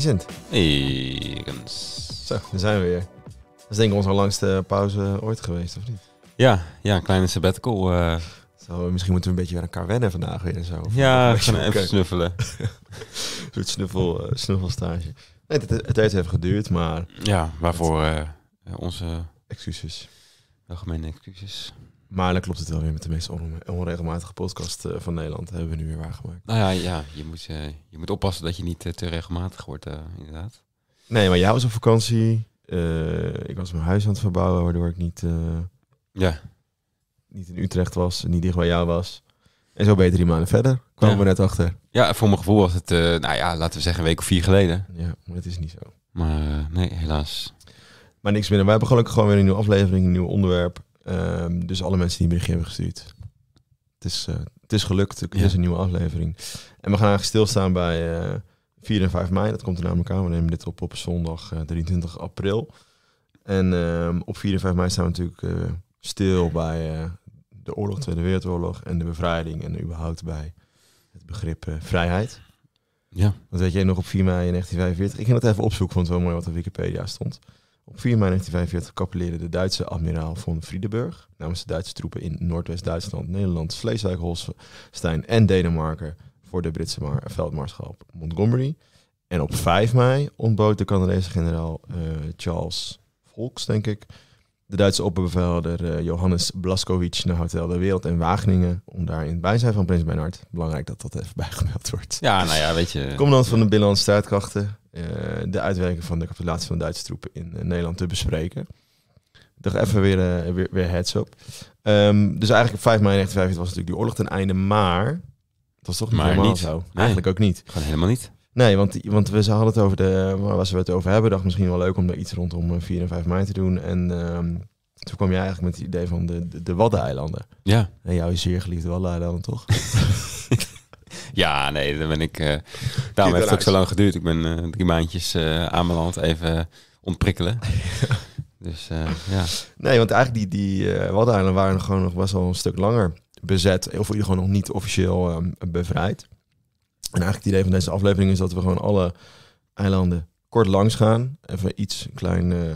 Vincent. Hey, Zo, daar zijn we weer. Dat is denk ik onze langste pauze ooit geweest, of niet? Ja, ja een kleine sabbatical. Uh... Eh. Zo, misschien moeten we een beetje aan elkaar wennen vandaag weer en zo. Ja, gaan even snuffelen. een soort snuffel, uh, snuffelstage. Nee, het, het, heeft even geduurd, maar... Ja, waarvoor eh, onze... Excuses. Algemene excuses. Maar dan klopt het wel weer met de meest onregelmatige podcast eh, van Nederland. hebben we nu weer waargemaakt. Nou ja, ja je, moet, eh, je moet oppassen dat je niet eh, te regelmatig wordt, inderdaad. Nee, maar jij was op vakantie. ik was mijn huis aan het verbouwen, waardoor ik niet, ja. niet in Utrecht was. Niet dicht bij jou was. En zo ben je drie maanden verder. Kwamen we net achter. Ja, voor mijn gevoel was het, nou ja, laten we zeggen een week of vier geleden. Ja, maar het is niet zo. Maar nee, helaas. Maar niks minder. We hebben gelukkig gewoon weer een nieuwe aflevering, een nieuw onderwerp. Ehm, dus alle mensen die een hebben gestuurd. Het is, uh, het is gelukt. is een nieuwe aflevering. En we gaan eigenlijk stilstaan bij uh, eh, 4 en 5 mei. Dat komt er namelijk aan. We nemen dit op op zondag 23 eh, april. En ehm, op 4 en 5 mei staan we natuurlijk stil bij de oorlog, Tweede Wereldoorlog en de bevrijding. En überhaupt bij het begrip vrijheid. Ja. Dat weet jij nog op 4 mei 1945. Ik ging dat even opzoeken, want het wel mooi wat op Wikipedia stond. Op 4 mei 1945 kapelleerde de Duitse admiraal von Friedenburg namens de Duitse troepen in Noordwest-Duitsland, Nederland, Schleswig-Holstein en Denemarken voor de Britse veldmaarschap Montgomery. En op 5 mei ontbood de Canadese generaal eh, Charles Volks, denk ik, de Duitse opperbevelhouder eh, Johannes Blaskowitz naar Hotel de Wereld in Wageningen. Om daar in het bijzijn van Prins Bernhard. Belangrijk dat dat even bijgemeld wordt. Ja, nou ja, weet je. Commandant van de Binnenlandse Strijdkrachten. Eh, de uitwerking van de capitulatie van de Duitse troepen in eh, Nederland te bespreken. Toch even weer, weer, weer heads up. Ehm, dus eigenlijk 5 mei 1945 was natuurlijk die oorlog ten einde. Maar het was toch niet maar helemaal niet. zo. Eigenlijk ook niet. Gewoon helemaal niet. Nee, want, want we hadden het over de. Waar we het over hebben, dacht misschien wel leuk om er iets rondom 4 eh, en 5 mei te doen. En ehm, toen kwam je eigenlijk met het idee van de, de, Waddeneilanden. Ja. En jouw zeer geliefde Waddeneilanden, toch? ja, nee, dan ben ik. Eh, daarom heeft het ook zo lang geduurd. Ik ben eh, drie maandjes aan mijn land even ontprikkelen. dus ja. Nee, want eigenlijk die, die Waddeneilanden waren gewoon nog best wel een stuk langer bezet. Of in ieder geval nog niet officieel ehm, bevrijd. En eigenlijk het idee van deze aflevering is dat we gewoon alle eilanden kort langs gaan. Even iets, klein, eh,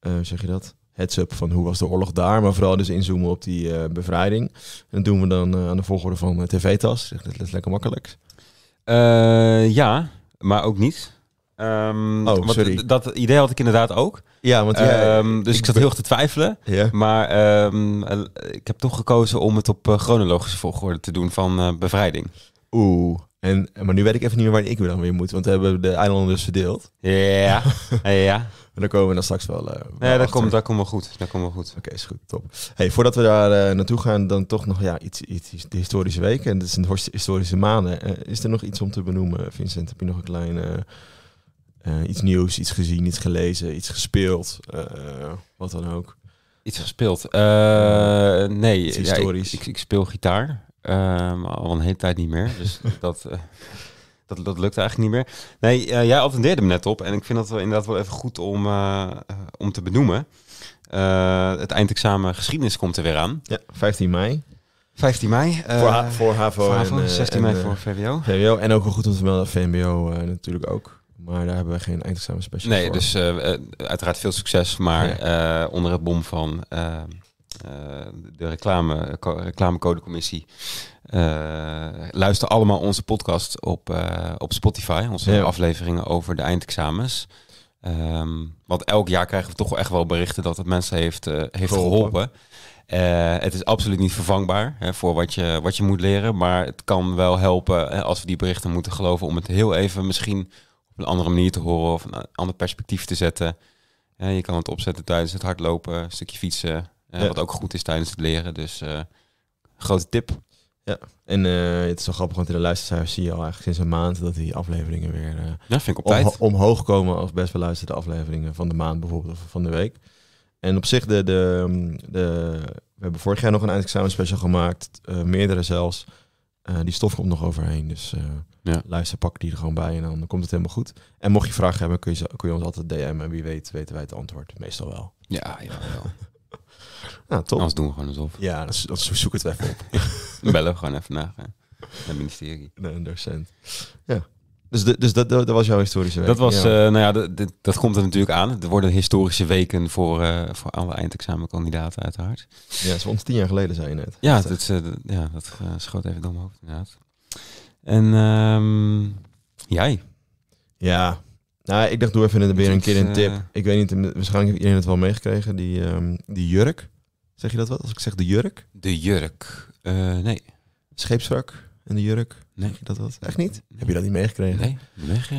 eh, zeg je dat? Heads-up van hoe was de oorlog daar. Maar vooral dus inzoomen op die eh, bevrijding. En dat doen we dan aan de volgorde van TV-tas. Dat is lekker makkelijk. ja, maar ook niet. Ehm, oh, sorry. Dat idee had ik inderdaad ook. Ja, want ja. Ehm, dus ik, zat heel erg te twijfelen. Maar ehm, ik heb toch gekozen om het op chronologische volgorde te doen van bevrijding. Oeh, en, maar nu weet ik even niet meer waar ik weer dan weer moet. Want we hebben de dus verdeeld. Ja, ja, ja. En dan komen we dan straks wel. Uh, dat komt, dat komt wel goed. Dat komt wel goed. Oké, is goed. Top. Hey, voordat we daar eh, naartoe gaan, dan toch nog ja, iets, iets, de historische weken. En dat is een historische maanden. Eh, is er nog iets om te benoemen, Vincent? Heb je nog een klein. iets nieuws, iets gezien, iets gelezen, iets gespeeld, wat dan ook. Iets gespeeld? nee, historisch. ik, ik speel gitaar. Um, al een hele tijd niet meer. Dus dat, uh, dat, dat lukt eigenlijk niet meer. Nee, eh, jij attendeerde me net op. En ik vind dat wel inderdaad wel even goed om, eh, om te benoemen. het eindexamen geschiedenis komt er weer aan. Ja, 15 mei. 15 mei. voor, voor HAVO, voor HAVO en, 16 mei voor VWO. VWO. En ook wel goed om te melden, VMBO natuurlijk ook. Maar daar hebben we geen eindexamen special nee, dus uiteraard veel succes. Maar onder het bom van eh, de reclame, reclamecodecommissie. Eh, luister allemaal onze podcast op, eh, op Spotify. Onze afleveringen over de eindexamens. Ehm, want elk jaar krijgen we toch wel echt wel berichten dat het mensen heeft, heeft geholpen. het is absoluut niet vervangbaar hè, voor wat je, wat je moet leren. Maar het kan wel helpen hè, als we die berichten moeten geloven. om het heel even misschien op een andere manier te horen. of een ander perspectief te zetten. je kan het opzetten tijdens het hardlopen, een stukje fietsen. Eh, wat ook goed is tijdens het leren. Dus eh, grote tip. Ja, en eh, het is zo grappig, want in de luistercijfers zie je al eigenlijk sinds een maand dat die afleveringen weer ja, vind ik op omhoog komen als best beluisterde afleveringen van de maand bijvoorbeeld of van de week. En op zich, de, de, ehm, we hebben vorig jaar nog een eindexamen special gemaakt, meerdere zelfs. die stof komt nog overheen, dus ja. luister, pak die er gewoon bij en dan komt het helemaal goed. En mocht je vragen hebben, kun je, kun je ons altijd DM en wie weet weten wij het antwoord. Meestal wel. Ja, ja wel. Nou, top. Anders doen we gewoon alsof. Ja, dat, zoek het even op. bellen we gewoon even eh, naar, het ministerie. Naar een docent. Ja. Dus, de, dus dat, dat, was jouw historische week? Dat was, eh, nou ja, dat komt er natuurlijk aan. Er worden historische weken voor, eh, voor alle eindexamenkandidaten uiteraard. Ja, dat ons tien jaar geleden, zei je net. Ja, dat, ja, dat schoot even door mijn hoofd inderdaad. En ehm, jij? Ja, nou, ik dacht doe even in weer een keer een tip. Ik weet niet, waarschijnlijk heeft iedereen het wel meegekregen. Die, ehm, die jurk Zeg je dat wat? Als ik zeg de jurk? De jurk. Eh, nee. Scheepswrak en de jurk. Nee. dat wat? Echt niet? Heb je dat niet meegekregen? Nee, niet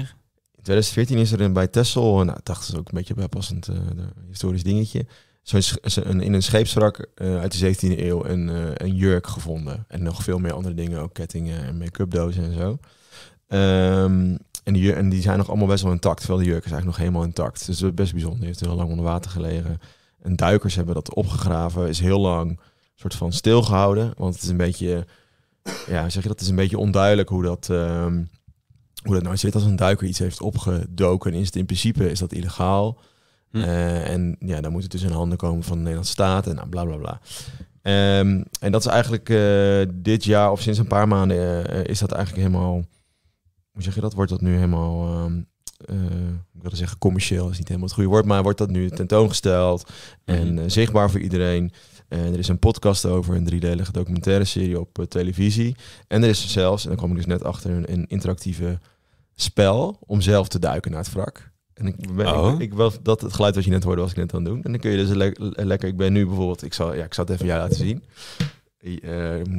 In 2014 is er een, bij Tessel, nou, dacht is ook een beetje bijpassend uh, eh, historisch dingetje. Zo is een, in een scheepswrak eh, uit de 17e eeuw een, een jurk gevonden. En nog veel meer andere dingen, ook kettingen en make-up dozen en zo. Ehm, en, die, en die zijn nog allemaal best wel intact, terwijl de jurk is eigenlijk nog helemaal intact. Dus is best bijzonder. Die heeft heel lang onder water gelegen. En duikers hebben dat opgegraven, is heel lang soort van stilgehouden. Want het is een beetje, ja, zeg je dat, is een beetje onduidelijk hoe dat, um, hoe dat nou zit. Als een duiker iets heeft opgedoken, is het in principe is dat illegaal. Hm. Eh, en ja, dan moet het dus in handen komen van de Nederlandse staat en nou, bla bla bla. Ehm, en dat is eigenlijk eh, dit jaar of sinds een paar maanden eh, is dat eigenlijk helemaal, hoe zeg je dat, wordt dat nu helemaal ehm, uh, ik wilde zeggen commercieel is niet helemaal het goede woord, maar wordt dat nu tentoongesteld en mhm. eh, zichtbaar voor iedereen. En er is een podcast over, een driedelige documentaire serie op eh, televisie. En er is zelfs, en dan kwam ik dus net achter, een, interactieve spel om zelf te duiken naar het wrak. En ik, oh. ik, was, dat het geluid wat je net hoorde was ik net aan het doen. En dan kun je dus lekker, ik ben nu bijvoorbeeld, ik zal, ja, ik zal het even jou laten zien.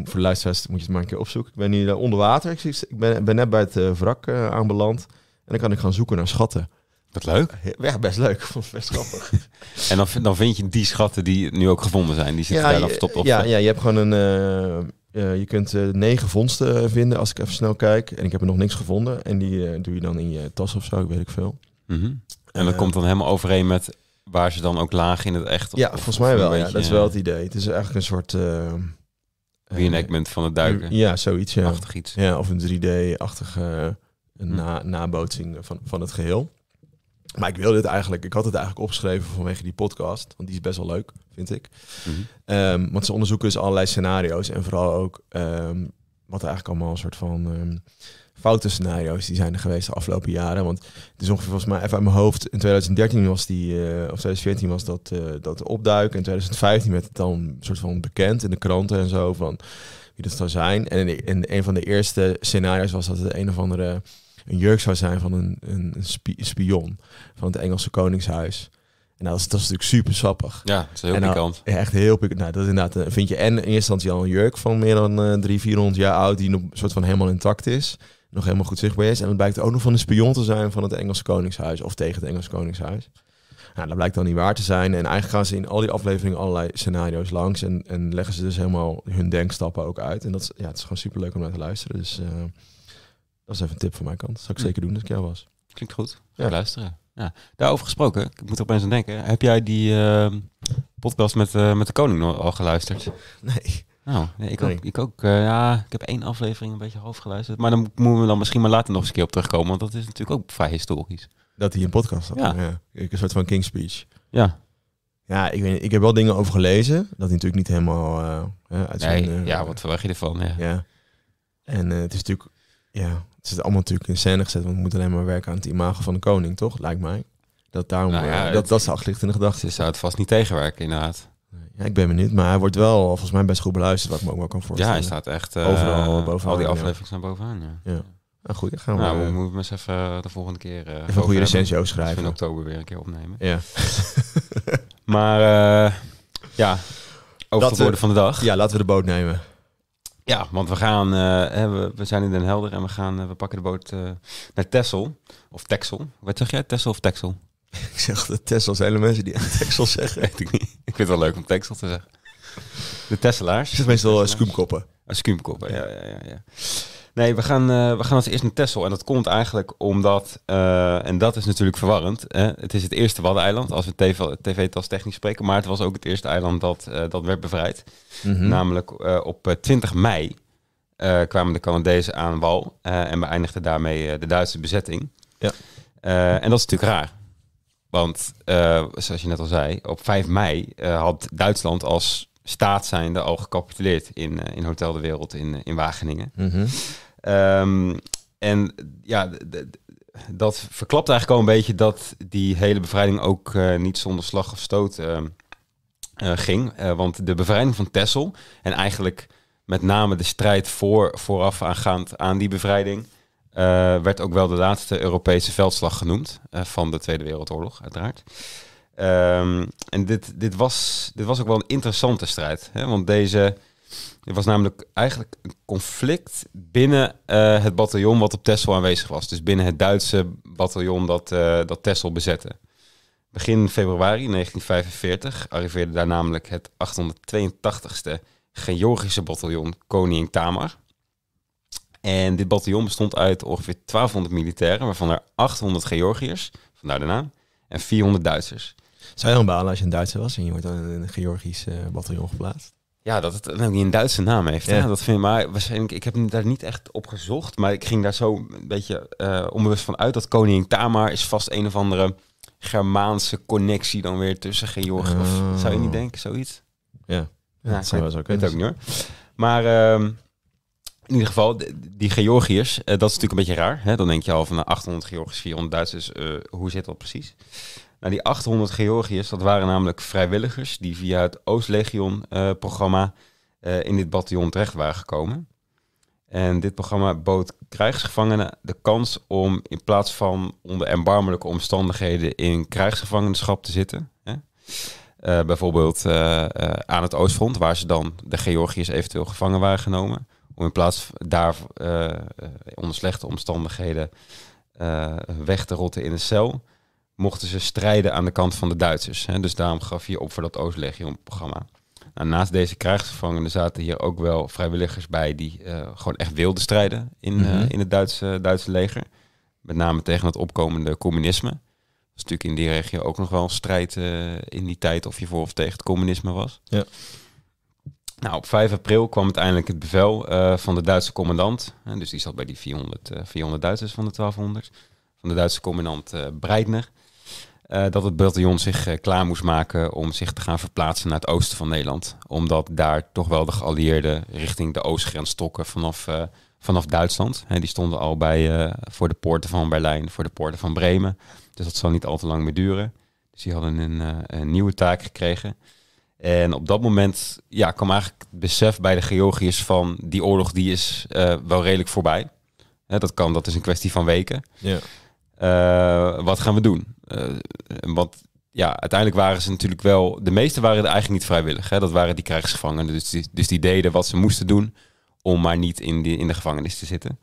voor de moet je het maar een keer opzoeken. Ik ben nu onder water. Ik, ben, ben, net bij het uh, wrak aanbeland dan kan ik gaan zoeken naar schatten. Dat leuk. Ja, best leuk. Vond het best grappig. en dan, dan vind je die schatten die nu ook gevonden zijn. Die zitten ja, daar top op. Ja, eh, ja, je hebt gewoon een... Eh, eh, je kunt negen vondsten vinden als ik even snel kijk. En ik heb er nog niks gevonden. En die doe je dan in je tas of zo, weet ik veel. Mhm. En dat komt dan helemaal overeen met waar ze dan ook lagen in het echt... Of, ja, volgens mij wel. ja, dat is wel het idee. Het is eigenlijk een soort... reenactment van het duiken. Ja, zoiets. Ja. Achtig iets. Ja, of een 3D-achtige een hm. na, nabootsing van, van het geheel. Maar ik wilde het eigenlijk, ik had het eigenlijk opgeschreven vanwege die podcast, want die is best wel leuk, vind ik. Mm want ze onderzoeken dus allerlei scenario's en vooral ook ehm, wat er eigenlijk allemaal een soort van um, foute scenario's die zijn er geweest de afgelopen jaren. Want het is ongeveer volgens mij even uit mijn hoofd, in 2013 was die, eh, of 2014 was dat, uh, dat opduiken. In 2015 werd het dan soort van bekend in de kranten en zo van wie dat zou zijn. En, in, in een van de eerste scenario's was dat het een of andere een jurk zou zijn van een, een, spion van het Engelse Koningshuis. En dat, is, dat is natuurlijk super sappig. Ja, dat is heel nou, pikant. echt heel pikant. Nou, dat is inderdaad, eh, vind je en in eerste instantie al een jurk van meer dan uh, 300, 400 jaar oud, die nog soort van helemaal intact is. Nog helemaal goed zichtbaar is. En het blijkt ook nog van een spion te zijn van het Engelse Koningshuis of tegen het Engelse Koningshuis. Nou, dat blijkt dan niet waar te zijn. En eigenlijk gaan ze in al die afleveringen allerlei scenario's langs. En, en leggen ze dus helemaal hun denkstappen ook uit. En dat is, ja, het is gewoon super leuk om naar te luisteren. Dus eh, dat is even een tip van mijn kant. zou ik zeker doen als ik jou was. Klinkt goed. Ja. Luisteren. Ja. Daarover gesproken, ik moet er opeens aan denken. Heb jij die ehm, podcast met, eh, met de koning al geluisterd? Nee. Nou, ik ook. Ik, ook eh, ja, ik heb één aflevering een beetje half geluisterd. Maar dan moeten we dan misschien maar later nog eens een keer op terugkomen. Want dat is natuurlijk ook vrij historisch. Dat hij een podcast had. Ja. ja. Een soort van King Speech. Ja. Ja, ik, weet, ik heb wel dingen over gelezen. Dat hij natuurlijk niet helemaal uit eh, zijn... Nee, ja, wat verwacht je ervan? Ja. ja. En het is natuurlijk... Ja, het is allemaal natuurlijk in scène gezet, want we moeten alleen maar werken aan het imago van de koning, toch? Lijkt mij. Dat, daarom, nou eh, dat ja, dat, zag dat in de gedachten gedachte. Ze zou het vast niet tegenwerken, inderdaad. Ja, ik ben benieuwd, maar hij wordt wel volgens mij best goed beluisterd, wat ik me ook wel kan voorstellen. Ja, hij staat echt uh, overal bovenaan. Al die afleveringen staan bovenaan, ja. ja. Nou, goed, dan gaan we... Nou, we eh, moeten eens even de volgende keer... Uh, even een goede recensie schrijven. in oktober weer een keer opnemen. Ja. maar ja, over de woorden van de dag. Ja, laten we de boot nemen. Ja, want we gaan, uh, we, zijn in Den Helder en we gaan, eh, we pakken de boot eh, naar Texel. Of Texel. Wat zeg jij? Texel of Texel? ik zeg de Texel zijn hele mensen die Texel zeggen. Weet ik niet. Ik vind het wel leuk om Texel te zeggen. De Tesselaars. Het zijn meestal uh, Skumkoppen. Ah, ja, ja, ja. ja. Nee, we gaan, eh, we gaan als eerst naar Texel. En dat komt eigenlijk omdat, eh, en dat is natuurlijk verwarrend. Hè? Het is het eerste Waddeneiland, als we tv-tas TV technisch spreken. Maar het was ook het eerste eiland dat, eh, dat werd bevrijd. Mhm. Namelijk op 20 mei kwamen de Canadezen aan wal. en beëindigden daarmee de Duitse bezetting. Ja. en dat is natuurlijk raar. Want zoals je net al zei, op 5 mei had Duitsland als staat zijnde al gecapituleerd in, in Hotel de Wereld in, in Wageningen. Mm Ehm, en ja, dat verklapt eigenlijk al een beetje dat die hele bevrijding ook eh, niet zonder slag of stoot ehm, eh, ging. Eh, want de bevrijding van Tessel en eigenlijk met name de strijd voor, vooraf aangaand aan die bevrijding... werd ook wel de laatste Europese veldslag genoemd van de Tweede Wereldoorlog, uiteraard. Ehm, en dit, dit, was, dit was ook wel een interessante strijd. Hè? Want deze er was namelijk eigenlijk een conflict binnen eh, het bataljon wat op Tessel aanwezig was. Dus binnen het Duitse bataljon dat, uh, dat Tessel bezette. Begin februari 1945 arriveerde daar namelijk het 882ste Georgische bataljon Koning Tamar. En dit bataljon bestond uit ongeveer 1200 militairen, waarvan er 800 Georgiërs, vandaar de naam, en 400 Duitsers. Zou je dan balen als je een Duitser was en je wordt dan in een Georgisch uh, bataljon geplaatst? Ja, dat het ook niet een Duitse naam heeft. Ja. Dat vind ik maar waarschijnlijk. Ik heb daar niet echt op gezocht, maar ik ging daar zo een beetje eh, onbewust van uit dat koning Tamar is vast een of andere Germaanse connectie dan weer tussen Georgië. Oh. Of zou je niet denken, zoiets? Ja, dat nou, zou zo ook niet Maar ehm, in ieder geval, die Georgiërs, eh, dat is natuurlijk een beetje raar. Hè? Dan denk je al van nou, de 800 Georgiërs, 400 Duitsers, eh, hoe zit dat precies? Nou, die 800 Georgiërs, dat waren namelijk vrijwilligers die via het Oostlegion-programma eh, eh, in dit bataljon terecht waren gekomen. En dit programma bood krijgsgevangenen de kans om in plaats van onder erbarmelijke omstandigheden in krijgsgevangenschap te zitten. Hè? Eh, bijvoorbeeld aan het Oostfront, waar ze dan de Georgiërs eventueel gevangen waren genomen. Om in plaats daar onder slechte omstandigheden weg te rotten in een cel, mochten ze strijden aan de kant van de Duitsers. Hè. Dus daarom gaf je op voor dat Oostlegioen-programma. Nou, naast deze krijgsgevangenen zaten hier ook wel vrijwilligers bij die eh, gewoon echt wilden strijden in, eh, mhm. in het Duitse, Duitse leger. Met name tegen het opkomende communisme. Dat natuurlijk in die regio ook nog wel strijd eh, in die tijd of je voor of tegen het communisme was. Ja. Nou, op 5 april kwam uiteindelijk het bevel van de Duitse commandant. dus die zat bij die 400, 400 Duitsers van de 1200. Van de Duitse commandant Breitner. Eh, dat het bataljon zich eh, klaar moest maken om zich te gaan verplaatsen naar het oosten van Nederland. Omdat daar toch wel de geallieerden richting de oostgrens trokken vanaf, eh, vanaf Duitsland. En die stonden al bij, voor de poorten van Berlijn, voor de poorten van Bremen. Dus dat zal niet al te lang meer duren. Dus die hadden een, een nieuwe taak gekregen. En op dat moment ja, kwam eigenlijk het besef bij de Georgiërs van die oorlog die is wel redelijk voorbij. dat kan, dat is een kwestie van weken. Ja. Eh, wat gaan we doen? Eh, want ja, uiteindelijk waren ze natuurlijk wel... De meeste waren er eigenlijk niet vrijwillig. Hè? Dat waren die krijgsgevangenen. Dus die, dus die deden wat ze moesten doen om maar niet in, in de gevangenis te zitten.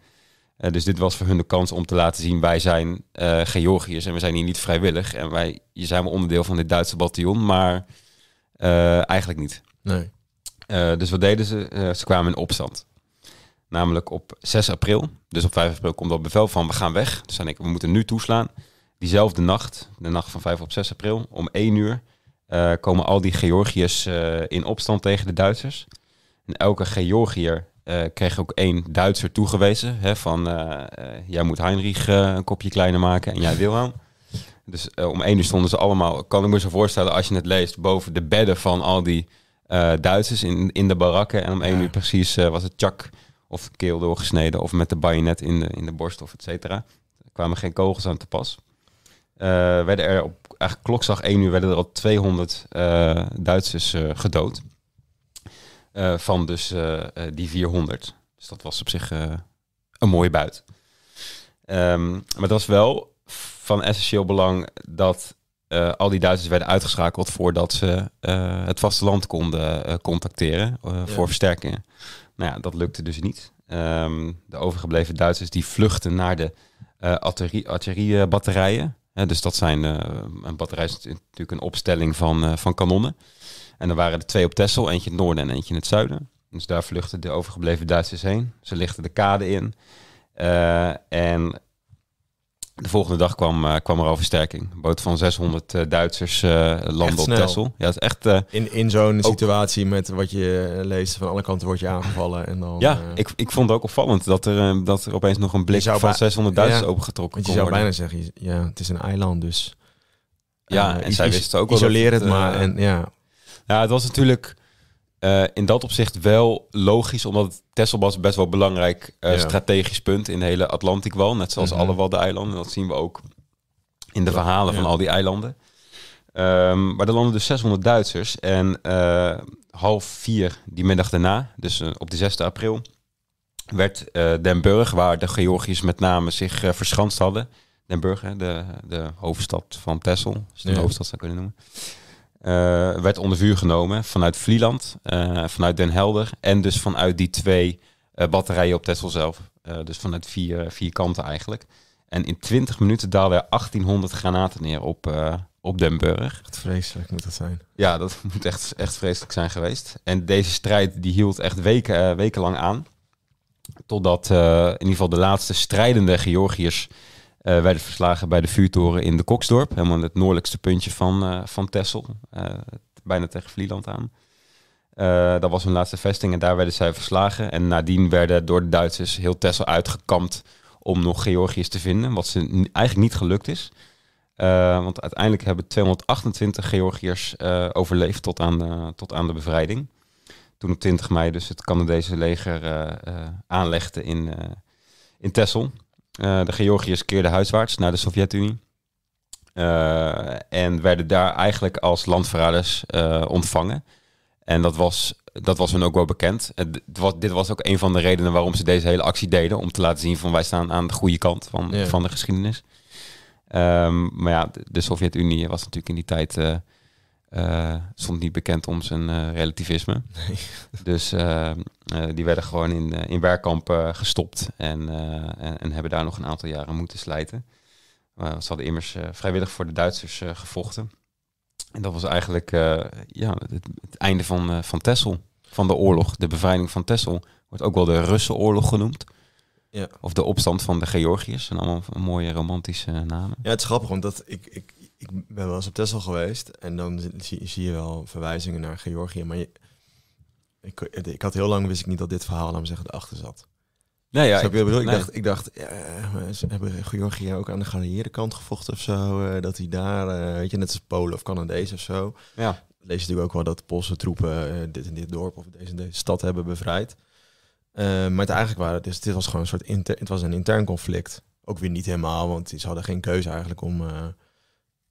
Eh, dus dit was voor hun de kans om te laten zien... wij zijn Georgiërs en we zijn hier niet vrijwillig. En wij je zijn wel onderdeel van dit Duitse bataljon, maar eigenlijk niet. Nee. dus wat deden ze? ze kwamen in opstand. Namelijk op 6 april dus op 5 april komt dat bevel van we gaan weg. Dus dan ik, we moeten nu toeslaan. Diezelfde nacht, de nacht van 5 op 6 april, om 1 uur, eh, komen al die Georgiërs eh, in opstand tegen de Duitsers. En elke Georgiër eh, kreeg ook één Duitser toegewezen. Hè, van jij moet Heinrich een kopje kleiner maken en jij Wilhelm. Dus om één uur stonden ze allemaal, kan ik me zo voorstellen als je het leest, boven de bedden van al die Duitsers in, in de barakken. En om één uur precies was het Chak of keel doorgesneden of met de bajonet in de, in de borst of et cetera. kwamen geen kogels aan te pas. Uh, werden er op eigenlijk klokslag 1 uur werden er al 200 eh, Duitsers eh, gedood. van dus die 400. Dus dat was op zich een mooie buit. Ehm, maar het was wel van essentieel belang dat al die Duitsers werden uitgeschakeld voordat ze uh, het vasteland konden contacteren voor versterkingen. Nou ja, dat lukte dus niet. Ehm, de overgebleven Duitsers die vluchten naar de uh, artilleriebatterijen. dus dat zijn uh, een batterij is natuurlijk een opstelling van, eh, van kanonnen. En er waren er twee op Tessel, eentje in het noorden en eentje in het zuiden. Dus daar vluchten de overgebleven Duitsers heen. Ze lichten de kade in. en de volgende dag kwam, eh, kwam er al versterking. Een boot van 600 eh, Duitsers uh, landde op Texel. Ja, het is echt, in in zo'n situatie met wat je leest, van alle kanten word je aangevallen. En dan, ja, ik, ik vond het ook opvallend dat er, dat er opeens nog een blik van 600 Duitsers opengetrokken kon Je zou bijna zeggen, ja, het is een eiland dus. Ja, en zij wisten ook wel. Isoleer het maar. En, ja. ja, het was natuurlijk eh, in dat opzicht wel logisch, omdat was best wel belangrijk eh, strategisch punt in de hele Atlantikwal, net zoals mhm. alle Waddeneilanden. Dat zien we ook in de verhalen van al die eilanden. Ehm, maar er landen dus 600 Duitsers en eh, half vier die middag daarna, dus op de 6e april, werd Den Burg, waar de Georgiërs met name zich verschanst hadden, Den Burg, hè, de, de hoofdstad van Tessel, als de hoofdstad zou kunnen noemen eh, werd onder vuur genomen vanuit Vlieland, eh, vanuit Den Helder en dus vanuit die twee eh, batterijen op Tesla zelf. dus vanuit vier, vier kanten eigenlijk. En in 20 minuten daalden er 1800 granaten neer op, uh, op Den Burg. vreselijk moet dat zijn. Ja, dat moet echt, echt vreselijk zijn geweest. En deze strijd die hield echt weken, wekenlang aan. Totdat in ieder geval de laatste strijdende Georgiërs wij eh, werden verslagen bij de vuurtoren in de Koksdorp. Helemaal het noordelijkste puntje van, eh, van Tessel. Eh, bijna tegen Vlieland aan. dat was hun laatste vesting en daar werden zij verslagen. En nadien werden door de Duitsers heel Tessel uitgekampt om nog Georgiërs te vinden, wat ze eigenlijk niet gelukt is. want uiteindelijk hebben 228 Georgiërs overleefd tot aan, de, tot aan de bevrijding. Toen op 20 mei dus het Canadese leger aanlegde in, in Tessel. Eh, de Georgiërs keerden huiswaarts naar de Sovjet-Unie. Eh, en werden daar eigenlijk als landverraders eh, ontvangen. En dat was, dat was hun ook wel bekend. Het, dit was ook een van de redenen waarom ze deze hele actie deden. Om te laten zien van wij staan aan de goede kant van, van de geschiedenis. Um, maar ja, de, Sovjet-Unie was natuurlijk in die tijd uh, stond niet bekend om zijn eh, relativisme. Nee. Dus eh, die werden gewoon in, in werkkampen gestopt en, en, en, hebben daar nog een aantal jaren moeten slijten. ze hadden immers vrijwillig voor de Duitsers gevochten. En dat was eigenlijk ja, het, einde van, van Tessel, van de oorlog. De bevrijding van Tessel wordt ook wel de Russenoorlog genoemd. Ja. Of de opstand van de Georgiërs. En allemaal mooie romantische namen. Ja, het is grappig, omdat ik, ik ik ben wel eens op Tesla geweest en dan zie, je wel verwijzingen naar Georgië. Maar ik, ik had heel lang wist ik niet dat dit verhaal, aan zeggen, erachter zat. Nee, ja, ik, ik, ik, dacht, ik dacht eh, ze hebben Georgië ook aan de kant gevochten of zo. Eh, dat hij daar, eh, weet je, net als Polen of Canadees of zo. Ja. Lees natuurlijk ook wel dat Poolse troepen dit en dit dorp of deze en deze stad hebben bevrijd. maar het eigenlijk waren, dus dit was gewoon een soort inter, het was een intern conflict. Ook weer niet helemaal, want ze hadden geen keuze eigenlijk om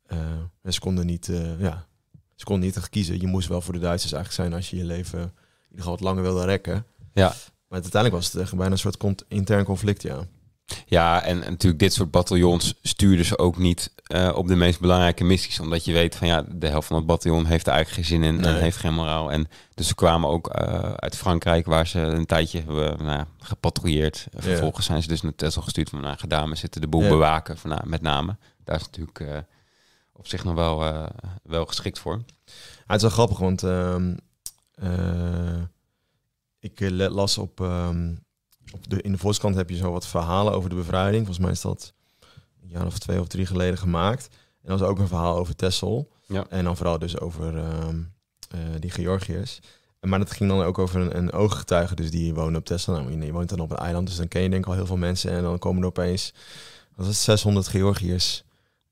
en eh, ze konden niet, eh, ja, ze konden niet kiezen. Je moest wel voor de Duitsers eigenlijk zijn als je je leven in ieder geval wat langer wilde rekken. Ja. Maar uiteindelijk was het echt bijna een soort intern conflict, ja. Ja, en, natuurlijk dit soort bataljons stuurden ze ook niet eh, op de meest belangrijke missies. Omdat je weet van ja, de helft van het bataljon heeft er eigenlijk geen zin in en heeft geen moraal. En dus ze kwamen ook uit Frankrijk, waar ze een tijdje hebben nou, gepatrouilleerd. Vervolgens zijn ze dus naar Tesla gestuurd van nou, ga zitten de boel bewaken, van, nou, met name. Daar is natuurlijk op zich nog wel, eh, wel geschikt voor. het is wel grappig, want uh, uh, ik eh, las op, ehm, op de, in de voorkant heb je zo wat verhalen over de bevrijding. Volgens mij is dat een jaar of twee of drie geleden gemaakt. En dan was ook een verhaal over Tessel Ja. En dan vooral dus over ehm, die Georgiërs. Maar dat ging dan ook over een, een ooggetuige, dus die woonde op Tessel Nou, je, woont dan op een eiland, dus dan ken je denk ik al heel veel mensen. En dan komen er opeens, dat is 600 Georgiërs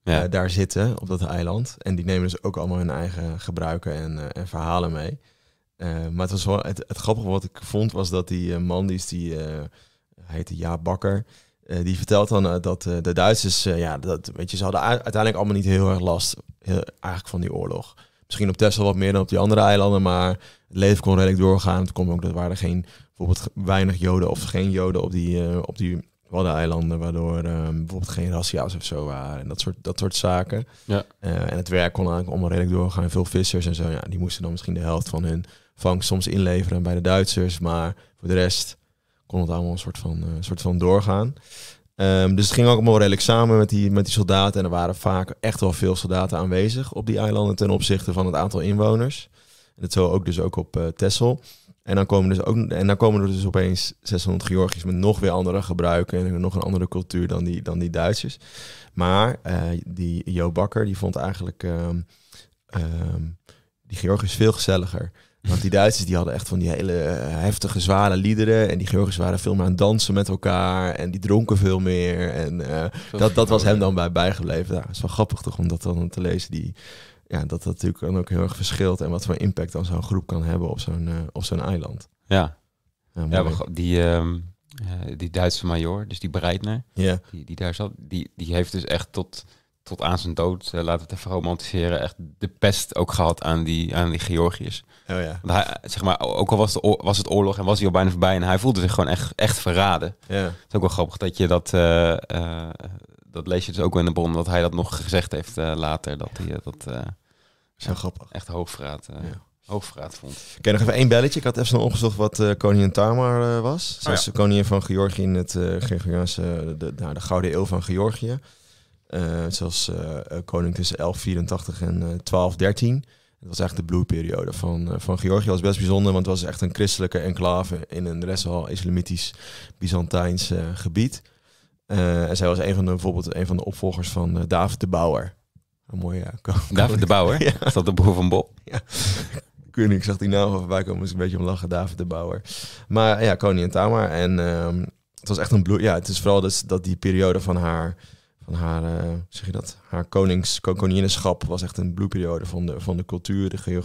ja. Eh, daar zitten op dat eiland. En die nemen dus ook allemaal hun eigen gebruiken en, eh, en verhalen mee. Eh, maar het, was wel, het, het, grappige wat ik vond was dat die man, die is die, heette Ja Bakker, die vertelt dan dat de Duitsers, ja, dat, weet je, ze hadden uiteindelijk allemaal niet heel erg last heel, eigenlijk van die oorlog. Misschien op Tessel wat meer dan op die andere eilanden, maar het leven kon redelijk doorgaan. Toen komt ook dat waren er geen bijvoorbeeld weinig Joden of geen Joden op die, op die de eilanden waardoor ehm, bijvoorbeeld geen rassia's of zo waren. En dat soort, dat soort zaken. Ja. Eh, en het werk kon eigenlijk allemaal redelijk doorgaan. Veel vissers en zo, ja, die moesten dan misschien de helft van hun vangst soms inleveren bij de Duitsers. Maar voor de rest kon het allemaal een soort van, uh, soort van doorgaan. Ehm, dus het ging ook allemaal redelijk samen met die, met die soldaten. En er waren vaak echt wel veel soldaten aanwezig op die eilanden ten opzichte van het aantal inwoners. En dat zo ook dus ook op eh, Texel. En dan, komen dus ook, en dan komen er dus opeens 600 Georgiërs met nog weer andere gebruiken en nog een andere cultuur dan die, dan die Duitsers. Maar uh, die Jo Bakker die vond eigenlijk ehm, ehm, die Georgiërs veel gezelliger. Want die Duitsers die hadden echt van die hele eh, heftige, zware liederen. En die Georgiërs waren veel meer aan het dansen met elkaar. En die dronken veel meer. En eh, dat, dat was hem dan bij bijgebleven. Dat is wel grappig toch om dat dan te lezen. Die, ja, dat dat natuurlijk dan ook heel erg verschilt. En wat voor impact dan zo'n groep kan hebben op zo'n eh, zo'n eiland. Ja, ja, die, ehm, eh, die Duitse major, dus die Breitner, ja die, die daar zat, die, die heeft dus echt tot, tot aan zijn dood, eh, laten we het even romantiseren, echt de pest ook gehad aan die, aan die Georgiërs. Oh ja. zeg maar, ook al was, de was het oorlog en was hij al bijna voorbij en hij voelde zich gewoon echt, echt verraden. ja Het is ook wel grappig dat je dat, dat lees je dus ook in de bron, dat hij dat nog gezegd heeft later, dat hij dat... Zo grappig. Echt hoogverraad. Uh, eh, Hoogverraad vond. Ik okay, nog even één belletje. Ik had even snel opgezocht wat uh, koningin Tamar eh, was. Oh zij was de koningin van Georgië in het Gregoriaanse, de, nou, de Gouden Eeuw van Georgië. was koning tussen 1184 en 1213. dat was eigenlijk de bloeiperiode van, van Georgië. Dat was best bijzonder, want het was echt een christelijke enclave in een rest al islamitisch Byzantijns gebied. en zij was een van de, bijvoorbeeld een van de opvolgers van David de Bouwer. Een mooie ja, eh, David de Bouwer? Is dat de broer van Bob? Ja. Koning, ik zag die naam nou voorbij komen, dus een beetje om lachen. David de Bouwer. Maar ja, Koning en Tamar. En ehm, het was echt een bloed. Ja, het is vooral dat, dus dat die periode van haar van haar, uh, zeg je dat, haar konings, koninginenschap was echt een bloeiperiode van de, van de cultuur. De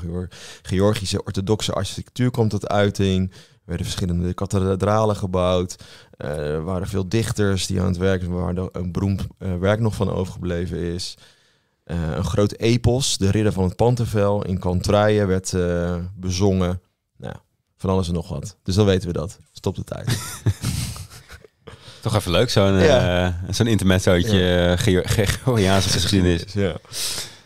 Georgische orthodoxe architectuur komt tot uiting. Er werden verschillende kathedralen gebouwd. Eh, er waren veel dichters die aan het werk waren. Waar een beroemd werk nog van overgebleven is. Eh, een groot epos, De Ridder van het Pantervel, in Kantrijen werd eh, bezongen. Nou, van alles en nog wat. Dus dan weten we dat. Stop de tijd. Toch even leuk, zo'n ja. Eh, zo'n intermezzootje ja. gezien geschiedenis. Ja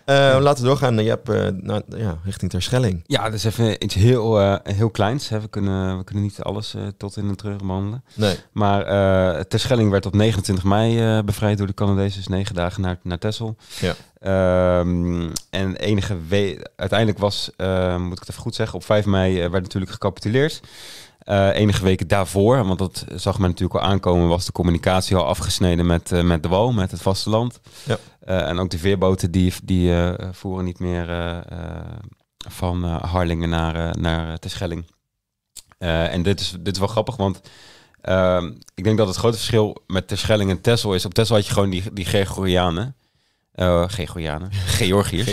ja. Eh, laten we doorgaan. Je hebt eh, naar, nou, ja, richting Terschelling. Ja, dat is even iets heel, eh, heel kleins. We, kunnen, we kunnen niet alles tot in de treuren behandelen. Nee. Maar Terschelling werd op 29 mei bevrijd door de Canadezen. Dus negen dagen naar, naar Texel. Ja. Ehm, en enige uiteindelijk was, moet ik het even goed zeggen, op 5 mei werd natuurlijk gecapituleerd. Eh, enige weken daarvoor, want dat zag men natuurlijk al aankomen, was de communicatie al afgesneden met, eh, met de wal, met het vasteland. Ja. Eh, en ook de veerboten die, die voeren niet meer van Harlingen naar, naar Terschelling. en dit is, dit is wel grappig, want ehm, ik denk dat het grote verschil met Terschelling en Tessel is, op Tessel had je gewoon die, die Gregorianen. Gregorianen? Georgiërs.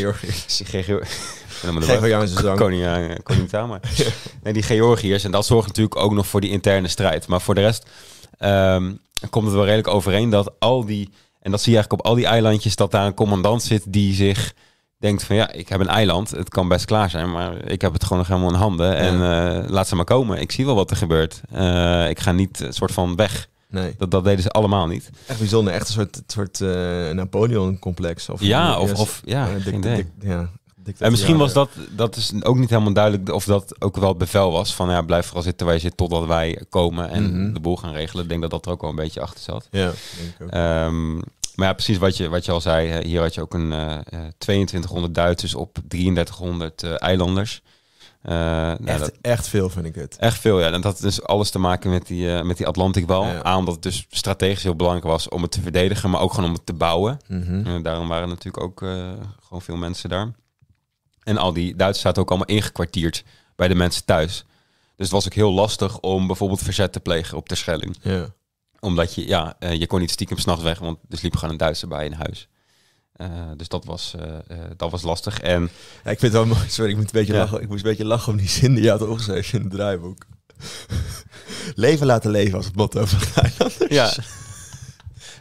Georgiaanse zang. Koning, eh, koning Tama. nee, die Georgiërs. En dat zorgt natuurlijk ook nog voor die interne strijd. Maar voor de rest um, komt het wel redelijk overeen dat al die... En dat zie je eigenlijk op al die eilandjes, dat daar een commandant zit die zich denkt van ja, ik heb een eiland, het kan best klaar zijn, maar ik heb het gewoon nog helemaal in handen. En eh, laat ze maar komen, ik zie wel wat er gebeurt. Eh, ik ga niet een soort van weg. Nee. Dat, deden ze allemaal niet. Echt bijzonder, echt een soort, soort Napoleon-complex. Of, ja, of, of ja, ik. denk ja, en misschien was dat, dat is ook niet helemaal duidelijk of dat ook wel het bevel was van ja, blijf vooral zitten waar je zit totdat wij komen en mhm. de boel gaan regelen. Ik denk dat dat er ook wel een beetje achter zat. Ja, denk ik ook. Ehm, maar ja, precies wat je, wat je al zei, hier had je ook een uh, eh, 2200 eh, Duitsers op 3300 eh, eilanders. nou, echt, echt veel vind ik het. Echt veel, ja. En dat had dus alles te maken met die, uh, met die Atlantic A, omdat het dus strategisch heel belangrijk was om het te verdedigen, maar ook gewoon om het te bouwen. Mhm. daarom waren natuurlijk ook gewoon veel mensen daar. En al die Duitsers zaten ook allemaal ingekwartierd bij de mensen thuis. Dus het was ook heel lastig om bijvoorbeeld verzet te plegen op Schelling. Ja. Omdat je, ja, eh, je kon niet stiekem s'nachts weg, want dus liep gewoon een Duitser bij in huis. Eh, dus dat was, eh, dat was lastig. En ik vind het wel mooi. Sorry, ik moet een beetje lachen. Ik moest een beetje lachen om die zin die je had opgeschreven in het draaiboek. leven laten leven als het motto van Nederlanders. Ja.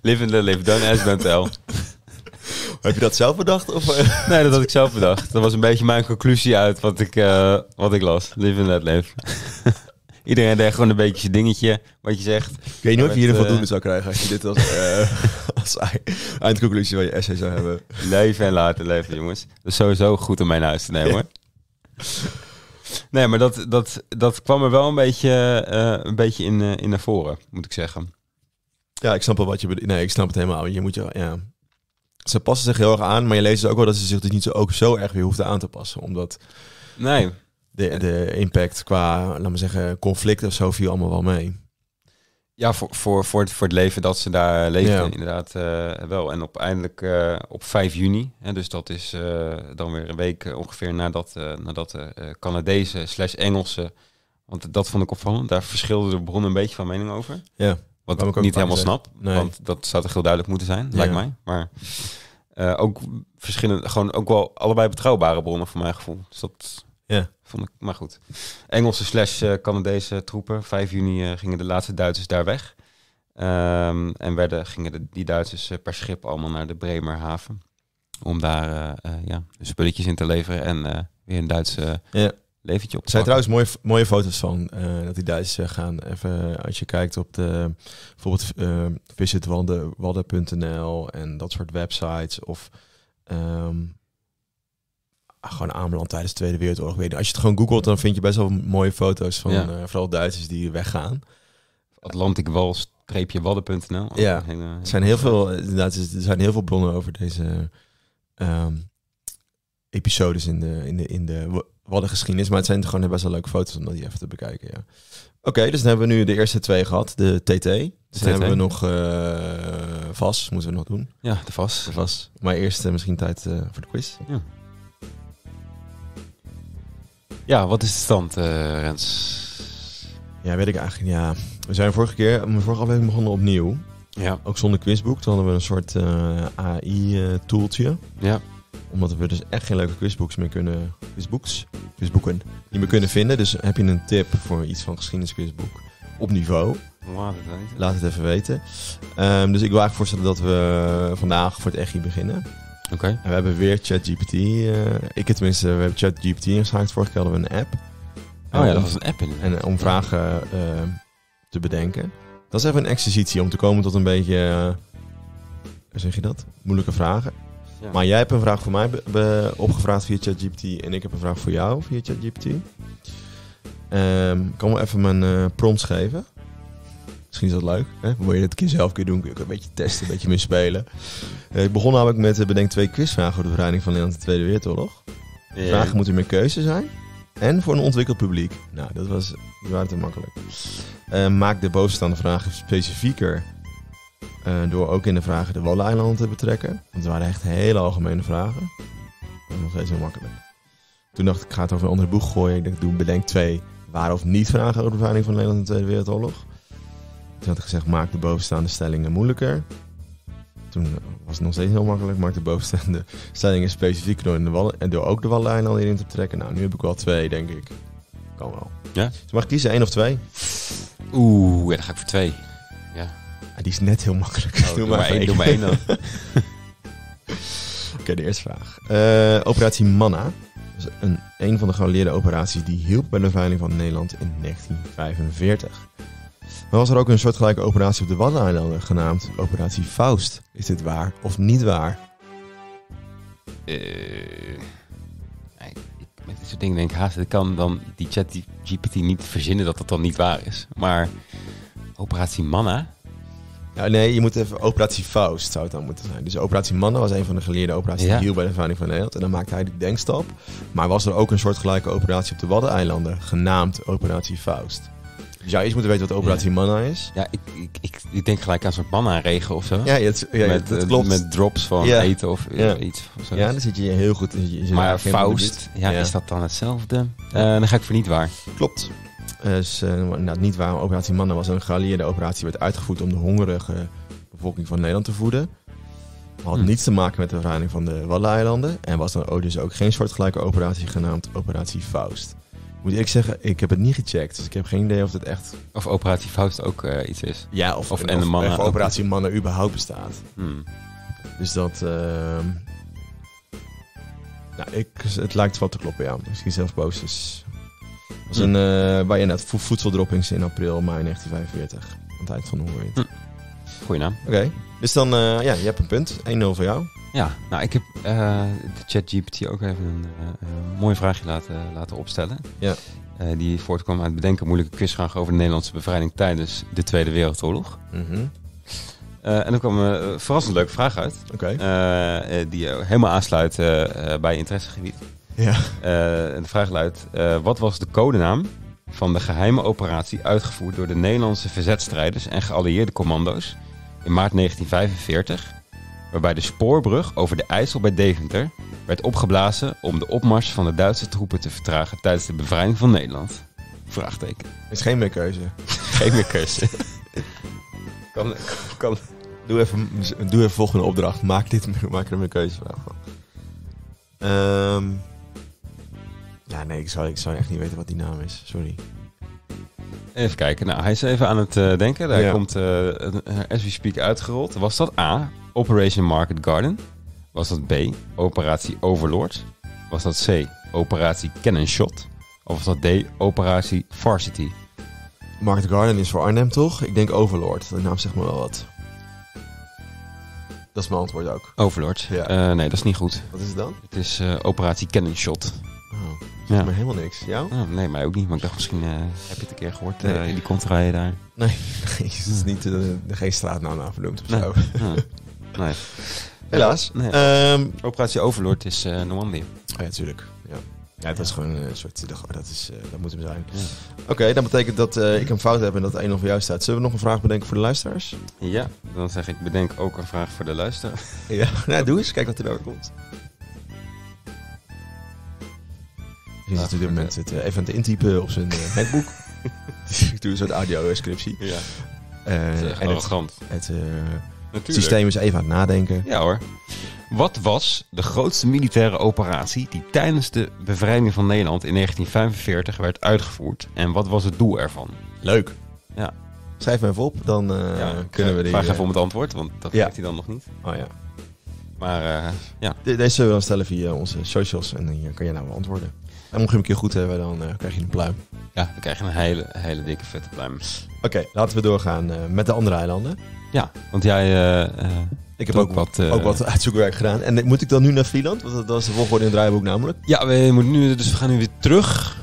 live in the live, don't ask, Heb je dat zelf bedacht? Of? Eh? nee, dat had ik zelf bedacht. Dat was een beetje mijn conclusie uit wat ik, eh, wat ik las. leven in that leven. Iedereen deed gewoon een beetje zijn dingetje, wat je zegt. Ik weet niet of je hier een voldoende eh, zou krijgen als je dit als, als eindconclusie van je essay zou hebben. Leven en laten leven, jongens. Dat is sowieso goed om mijn huis te nemen. Ja. Nee, maar dat, dat, dat kwam er wel een beetje, een beetje in, in naar voren, moet ik zeggen. Ja, ik snap wel wat je Nee, ik snap het helemaal. Je moet je, ja, ze passen zich heel erg aan, maar je leest dus ook wel dat ze zich dus niet zo, ook zo erg weer hoefden aan te passen. Omdat nee. de, de impact qua, laten we zeggen, conflict of zo viel allemaal wel mee. Ja, voor, voor, voor, het, voor het leven dat ze daar leefden, inderdaad eh, wel. En op, eindelijk eh, op 5 juni, hè, dus dat is eh, dan weer een week ongeveer nadat, nadat de Canadezen slash Engelsen, want dat vond ik opvallend, daar verschilden de bronnen een beetje van mening over. Ja. Wat ik niet helemaal snap, want dat zou toch heel duidelijk moeten zijn, lijkt mij. Maar eh, ook verschillende, gewoon ook wel allebei betrouwbare bronnen voor mijn gevoel. Dus dat ja. vond ik, maar goed. Engelse slash eh, Canadese troepen. 5 juni eh, gingen de laatste Duitsers daar weg. Ehm, en werden, gingen de, die Duitsers per schip allemaal naar de Bremerhaven. Om daar ja, spulletjes in te leveren en weer een Duitse ja levert op. Er zijn trouwens mooie, mooie foto's van eh, dat die Duitsers eh, gaan. Even eh, als je kijkt op de bijvoorbeeld uh, en dat soort websites of ehm, ah, gewoon Ameland tijdens de Tweede Wereldoorlog. Weet als je het gewoon googelt, dan vind je best wel mooie foto's van vooral Duitsers die weggaan. Atlantic Wals wadden.nl. Ja, er zijn heel veel, inderdaad, er zijn heel veel bronnen over deze ehm, episodes in de, in de, in de wat een geschiedenis. Maar het zijn gewoon best wel leuke foto's om die even te bekijken. Ja. Oké, dus dan hebben we nu de eerste twee gehad. De TT. Dus dan hebben we nog uh, Moeten we nog doen. Ja, de VAS. De VAS. Maar eerst eh, misschien tijd eh, voor de quiz. Ja. ja. wat is de stand, Rens? Ja, weet ik eigenlijk Ja, we zijn vorige keer, mijn vorige aflevering begonnen opnieuw. Ja. Ook zonder quizboek. Toen hadden we een soort AI-toeltje. ja omdat we dus echt geen leuke quizbooks meer kunnen... quizboeks, Quizboeken. Niet meer kunnen vinden. Dus heb je een tip voor iets van geschiedenisquizboek op niveau... Laat het weten. Laat het even weten. Ehm, dus ik wil eigenlijk voorstellen dat we vandaag voor het EGI beginnen. Oké. We hebben weer ChatGPT. Uh, ik tenminste, we hebben ChatGPT ingeschakeld. Vorige keer hadden we een app. Oh ja, dat was een app in. En eh, om vragen eh, te bedenken. Dat is even een exercitie om te komen tot een beetje, uh, zeg je dat? Moeilijke vragen. Maar jij hebt een vraag voor mij opgevraagd via ChatGPT en ik heb een vraag voor jou via ChatGPT. Um, kan wel even mijn uh, prompts geven. Misschien is dat leuk. Hè? Wil je dat een keer zelf kunnen doen? Kun je een beetje testen, een beetje misspelen? Eh, ik begon namelijk met uh, bedenk twee quizvragen voor de bevrijding van Nederland in de Tweede Wereldoorlog. Vragen moeten meer keuze zijn. En voor een ontwikkeld publiek. Nou, dat was, die waren te makkelijk. Ehm, maak de bovenstaande vragen specifieker eh, door ook in de vragen de Walleilanden te betrekken. Want het waren echt hele algemene vragen. Dat nog steeds heel makkelijk. Toen dacht ik, ik ga het over een andere boeg gooien. Ik dacht, doe bedenk twee waar of niet vragen over de verhouding van Nederland in de Tweede Wereldoorlog. Toen had ik gezegd, maak de bovenstaande stellingen moeilijker. Toen was het nog steeds heel makkelijk. Maak de bovenstaande stellingen specifiek door, in de wallen, en door ook de Walleilanden hierin te trekken. Nou, nu heb ik wel twee, denk ik. Kan wel. Ja? Dus mag ik kiezen, één of twee? Oeh, ja, dan ga ik voor twee die is net heel makkelijk. Oh, doe, maar, één, dan. Oké, de eerste vraag. Eh, operatie Manna. een, een van de geallieerde operaties die hielp bij de veiling van Nederland in 1945. Maar was er ook een soortgelijke operatie op de Waddeneilanden genaamd Operatie Faust? Is dit waar of niet waar? Uh, met dit soort dingen denk ik haast, ik kan dan die chat GPT niet verzinnen dat dat dan niet waar is. Maar Operatie Manna? nee, je moet even operatie Faust zou het dan moeten zijn. Dus operatie Mannen was een van de geleerde operaties ja. die hield bij de Vereniging van Nederland. En dan maakte hij de denkstap. Maar was er ook een soortgelijke operatie op de Waddeneilanden, genaamd operatie Faust. Dus je eerst moeten weten wat operatie Manna is. Ja, ik, ik, ik, ik denk gelijk aan zo'n manna-regen of zo. Ja, het, ja met, dat eh, klopt. Met drops van eten of iets. Of ja, dan zit je heel goed in. Je maar Faust, ja, is dat dan hetzelfde? Eh, dan ga ik voor niet waar. Klopt. Dus, nou, niet waar, operatie Mannen was een geallieerde operatie, werd uitgevoerd om de hongerige bevolking van Nederland te voeden. Had hm. niets te maken met de verruiming van de Waddeneilanden en was dan ook dus ook geen soortgelijke operatie genaamd Operatie Faust. Moet ik zeggen, ik heb het niet gecheckt. Dus ik heb geen idee of het echt. Of Operatie Faust ook eh, iets is. Ja, of, of, en mannen Operatie Mannen überhaupt bestaat. Hm. Dus dat. Ehm, nou, ik, het lijkt wel te kloppen, ja. Misschien zelfs boos is was een, eh, waar je net vo voedseldroppings in april, mei 1945. Aan het eind van de hoorwind. Hm. Goeie naam. Oké, dus dan, eh, ja, je hebt een punt. 1-0 voor jou. Ja, nou ik heb uh, de ChatGPT ook even een mooi vraagje laten, laten opstellen. Ja. die voortkwam uit bedenken moeilijke quizvraag over de Nederlandse bevrijding tijdens de Tweede Wereldoorlog. Mm en dan kwam een verrassend leuke vraag uit. Okay. die helemaal aansluit bij interessegebied. Ja. Eh, de vraag luidt, eh, wat was de codenaam van de geheime operatie uitgevoerd door de Nederlandse verzetstrijders en geallieerde commando's in maart 1945, waarbij de spoorbrug over de IJssel bij Deventer werd opgeblazen om de opmars van de Duitse troepen te vertragen tijdens de bevrijding van Nederland? Vraagteken. Is geen meer keuze. geen meer keuze. kan, kan, doe, even, doe even volgende opdracht. Maak, dit, maak er een keuze van. Um... Ja, nee, ik zou, ik zou echt niet weten wat die naam is. Sorry. Even kijken. Nou, hij is even aan het eh, denken. Daar komt uh, as we speak uitgerold. Was dat A, Operation Market Garden? Was dat B, Operatie Overlord? Was dat C, Operatie Cannon Shot? Of was dat D, Operatie Varsity? Market Garden is voor Arnhem, toch? Ik denk Overlord. De naam zegt me wel wat. Dat is mijn antwoord ook. Overlord? nee, dat is niet goed. Wat is het dan? Het is Operatie Cannon Shot. Oh. Ja. Maar helemaal niks. Jou? Ah, nee, mij ook niet. Maar ik dacht misschien eh, heb je het een keer gehoord eh, in die contraien daar. Nee, nee het is niet, uh, geen straatnaam nou vernoemd of zo. Ah, Helaas. Ehm, Operatie Overlord is uh, Oh, ja, natuurlijk. Ja. Ja, dat is gewoon een soort. Dat, is, dat moet hem zijn. Oké, okay, dat betekent dat ik een fout heb en dat één nog voor jou staat. Zullen we nog een vraag bedenken voor de luisteraars? Ja, dan zeg ik bedenk ook een vraag voor de luisteraar. Ja, nou doe eens, kijk wat er nou komt. Hij zit op met het even aan het intypen op zijn uh, MacBook. ik doe een soort audio escriptie Ja. Uh, en Het, eh, systeem is even aan het nadenken. Ja hoor. Wat was de grootste militaire operatie die tijdens de bevrijding van Nederland in 1945 werd uitgevoerd? En wat was het doel ervan? Leuk. Ja. Schrijf me even op, dan kunnen we die... Vraag even om het antwoord, want dat ja. weet hij dan nog niet. Oh ja. Maar ja. deze zullen we dan stellen via onze socials en dan kan jij nou antwoorden. En mocht je hem een keer goed hebben, dan eh, krijg je een pluim. Ja, dan krijg je een hele, hele dikke vette pluim. Oké, laten we doorgaan eh, met de andere eilanden. Ja, want jij... Eh, ik heb ook, wat, ook wat uitzoekwerk gedaan. En moet ik dan nu naar Vlieland? Want dat was de volgorde in het draaiboek namelijk. Ja, we, moeten nu, dus we gaan nu weer terug.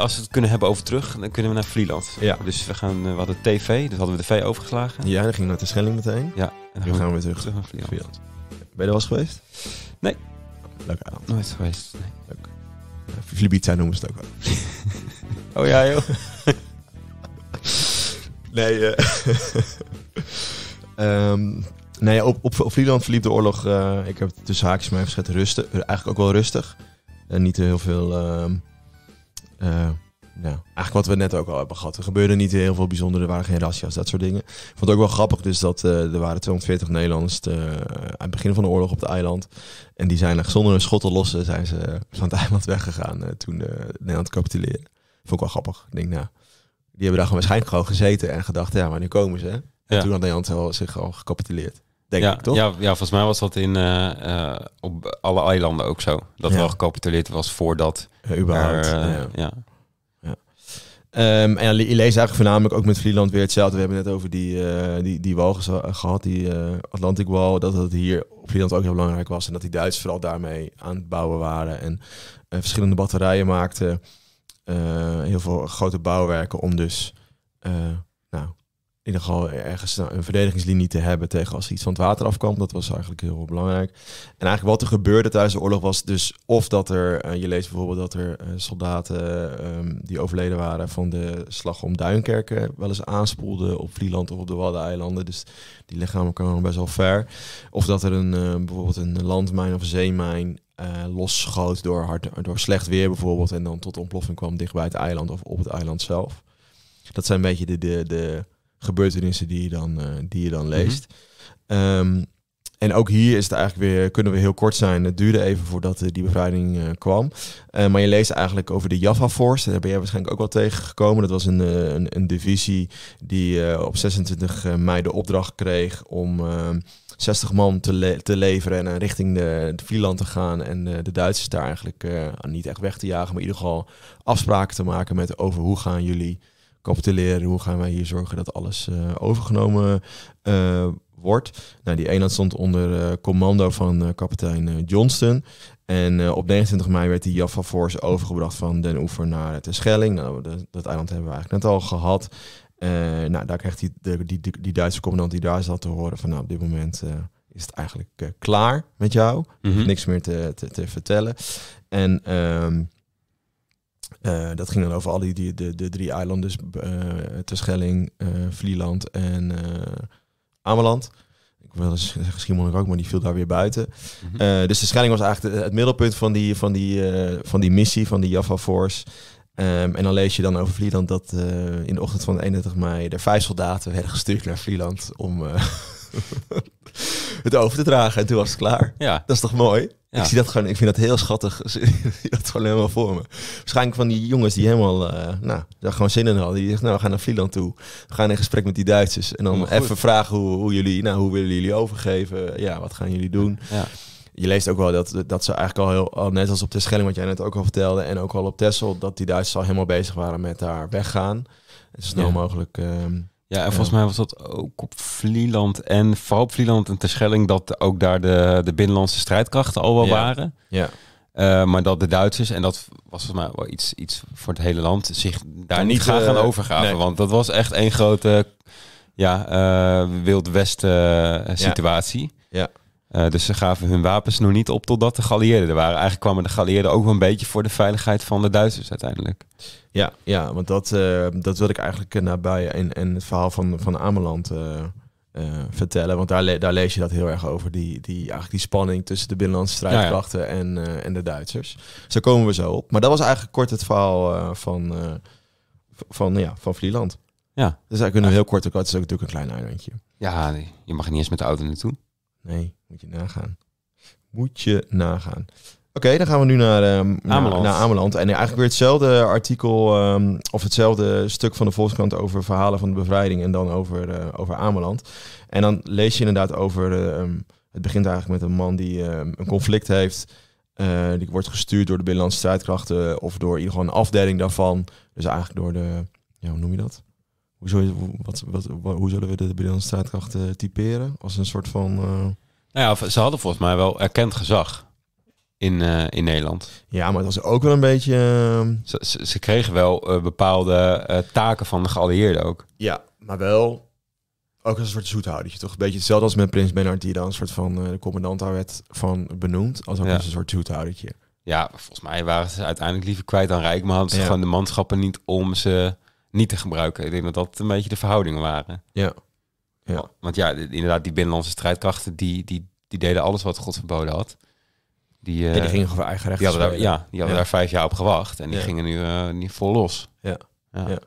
als we het kunnen hebben over terug, dan kunnen we naar Vlieland. Ja. Dus we, gaan, we hadden tv, dus hadden we de V overgeslagen. Ja, dan ging naar de Schelling meteen. Ja. En dan, gaan we weer terug, terug naar Vlieland. Vlieland. Ben je er wel eens geweest? Nee. Leuk eiland. Nooit geweest, nee. Flibiza eh, noemen ze het ook wel. oh ja, joh. nee, eh, ehm, nee op, op, op verliep de oorlog, eh, ik heb het tussen haakjes mij verschet, rustig, eigenlijk ook wel rustig. En niet heel veel ehm, nou, eigenlijk wat we net ook al hebben gehad. Er gebeurde niet heel veel bijzonder. Er waren geen rassia's, dat soort dingen. Ik vond het ook wel grappig dus dat eh, er waren 240 Nederlanders eh, aan het begin van de oorlog op het eiland. En die zijn er zonder een schot te lossen zijn ze van het eiland weggegaan uh, toen Nederland capituleerde. Vond ik wel grappig. denk, nou, die hebben daar gewoon waarschijnlijk gewoon gezeten en gedacht, ja, maar nu komen ze. En toen had Nederland wel, zich al gecapituleerd. Denk ja, ik, toch? Ja, ja, volgens mij was dat in, op alle eilanden ook zo. Dat wel gecapituleerd was voordat... Ja, überhaupt. ja. Ehm, en je leest eigenlijk voornamelijk ook met Vlieland weer hetzelfde. We hebben het net over die, uh, die, die wal gehad, die eh, Atlantic Wall. Dat het hier op Vlieland ook heel belangrijk was. En dat die Duitsers vooral daarmee aan het bouwen waren. En eh, verschillende batterijen maakten. heel veel grote bouwwerken om dus nou, ieder geval ergens een verdedigingslinie te hebben tegen als er iets van het water afkwam. Dat was eigenlijk heel belangrijk. En eigenlijk wat er gebeurde tijdens de oorlog was dus of dat er, eh, je leest bijvoorbeeld dat er eh, soldaten ehm, die overleden waren van de slag om Duinkerken wel eens aanspoelden op Vlieland of op de Waddeneilanden. Dus die lichamen kwamen best wel ver. Of dat er een, eh, bijvoorbeeld een landmijn of een zeemijn losschoot door, hard, door slecht weer bijvoorbeeld en dan tot ontploffing kwam dichtbij het eiland of op het eiland zelf. Dat zijn een beetje de, de, de gebeurtenissen die je dan, eh, die dan mhm. leest. Ehm, en ook hier is het eigenlijk weer, kunnen we heel kort zijn. Het duurde even voordat eh, die bevrijding eh, kwam. maar je leest eigenlijk over de Java Force. Daar ben jij waarschijnlijk ook wel tegengekomen. Dat was een, een, een, divisie die op 26 mei de opdracht kreeg om 60 man te, te leveren en richting de, de Vlieland te gaan. En de Duitsers daar eigenlijk niet echt weg te jagen, maar in ieder geval afspraken te maken met over hoe gaan jullie capituleren. Hoe gaan wij hier zorgen dat alles eh, overgenomen eh, wordt? Nou, die eenheid stond onder eh, commando van kapitein Johnston. En op 29 mei werd die Jaffa Force overgebracht van Den Oever naar de Schelling. Nou, de, dat eiland hebben we eigenlijk net al gehad. nou, daar krijgt die, de, die, die, Duitse commandant die daar zat te horen van... Nou, op dit moment is het eigenlijk klaar met jou. Mhm. Niks meer te, te, vertellen. En um, eh, dat ging dan over al die, die de, de drie eilanden, dus uh, eh, Terschelling, uh, eh, Vlieland en Ameland. Ik wil eens zeggen ook, maar die viel daar weer buiten. Mhm. dus de Schelling was eigenlijk het middelpunt van die, van die, van die missie, van die Java Force. Ehm, en dan lees je dan over Vlieland dat in de ochtend van 31 mei er vijf soldaten werden gestuurd naar Vlieland om het over te dragen. En toen was het klaar. Ja. Dat is toch mooi? Ik zie dat gewoon, ik vind dat heel schattig. ik dat gewoon helemaal voor me. Waarschijnlijk van die jongens die helemaal, eh, nou, daar gewoon zin in hadden. Die zegt, nou, we gaan naar Finland toe. We gaan in gesprek met die Duitsers. En dan oh, even vragen hoe, hoe, jullie, nou, hoe willen jullie overgeven? Ja, wat gaan jullie doen? Ja. Je leest ook wel dat, dat ze eigenlijk al heel, al net als op de Schelling, wat jij net ook al vertelde, en ook al op Tessel dat die Duitsers al helemaal bezig waren met daar weggaan. Zo snel mogelijk. Ehm, ja, en volgens mij was dat ook op Vlieland en vooral op Vlieland en Terschelling dat ook daar de, de binnenlandse strijdkrachten al wel waren. Ja. Eh, maar dat de Duitsers, en dat was volgens mij wel iets, iets voor het hele land, zich daar niet graag uh, overgaven. Want dat was echt een grote ja, uh, eh, Wild West situatie. ja. Eh, dus ze gaven hun wapens nog niet op totdat de geallieerden er waren. Eigenlijk kwamen de geallieerden ook wel een beetje voor de veiligheid van de Duitsers uiteindelijk. Ja, ja want dat, eh, dat wil ik eigenlijk eh, nabij en, en het verhaal van, van Ameland vertellen. Want daar, daar lees je dat heel erg over, die, die, eigenlijk die spanning tussen de binnenlandse strijdkrachten en, en de Duitsers. Zo komen we zo op. Maar dat was eigenlijk kort het verhaal van, van, ja, van Vlieland. Ja. Dus daar kunnen heel kort ook, het is ook natuurlijk een klein eilandje. Ja, je mag niet eens met de auto naartoe. Nee, moet je nagaan. Moet je nagaan. Oké, dan gaan we nu naar, ehm, Ameland. Naar, Ameland. En eigenlijk weer hetzelfde artikel ehm, of hetzelfde stuk van de Volkskrant over verhalen van de bevrijding en dan over, eh, over Ameland. En dan lees je inderdaad over, eh, ehm, het begint eigenlijk met een man die een conflict heeft. Eh, die wordt gestuurd door de binnenlandse strijdkrachten of door in ieder een afdeling daarvan. Dus eigenlijk door de, hoe noem je dat? hoe, zullen we de briljante strijdkrachten eh, typeren? Als een soort van... Eh, nou ja, ze hadden volgens mij wel erkend gezag in, eh, in Nederland. Ja, maar het was ook wel een beetje. Ehm, ze, ze, kregen wel bepaalde taken van de geallieerden ook. Ja, maar wel ook als een soort zoethoudertje, toch? Een beetje hetzelfde als met Prins Bernard die dan een soort van de commandant werd van benoemd, als ook een soort zoethoudertje. Ja, volgens mij waren ze uiteindelijk liever kwijt aan Rijkman. Ze ja. gewoon de manschappen niet om ze niet te gebruiken. Ik denk dat dat een beetje de verhoudingen waren. Ja. ja. Want ja, inderdaad, die binnenlandse strijdkrachten, die, die, die deden alles wat God verboden had. Die, ja, die eh, gingen voor eigen recht. Ja, die hadden, daar, ja, die hadden ja. daar vijf jaar op gewacht en die gingen nu eh, niet vol los. Ja. Ja.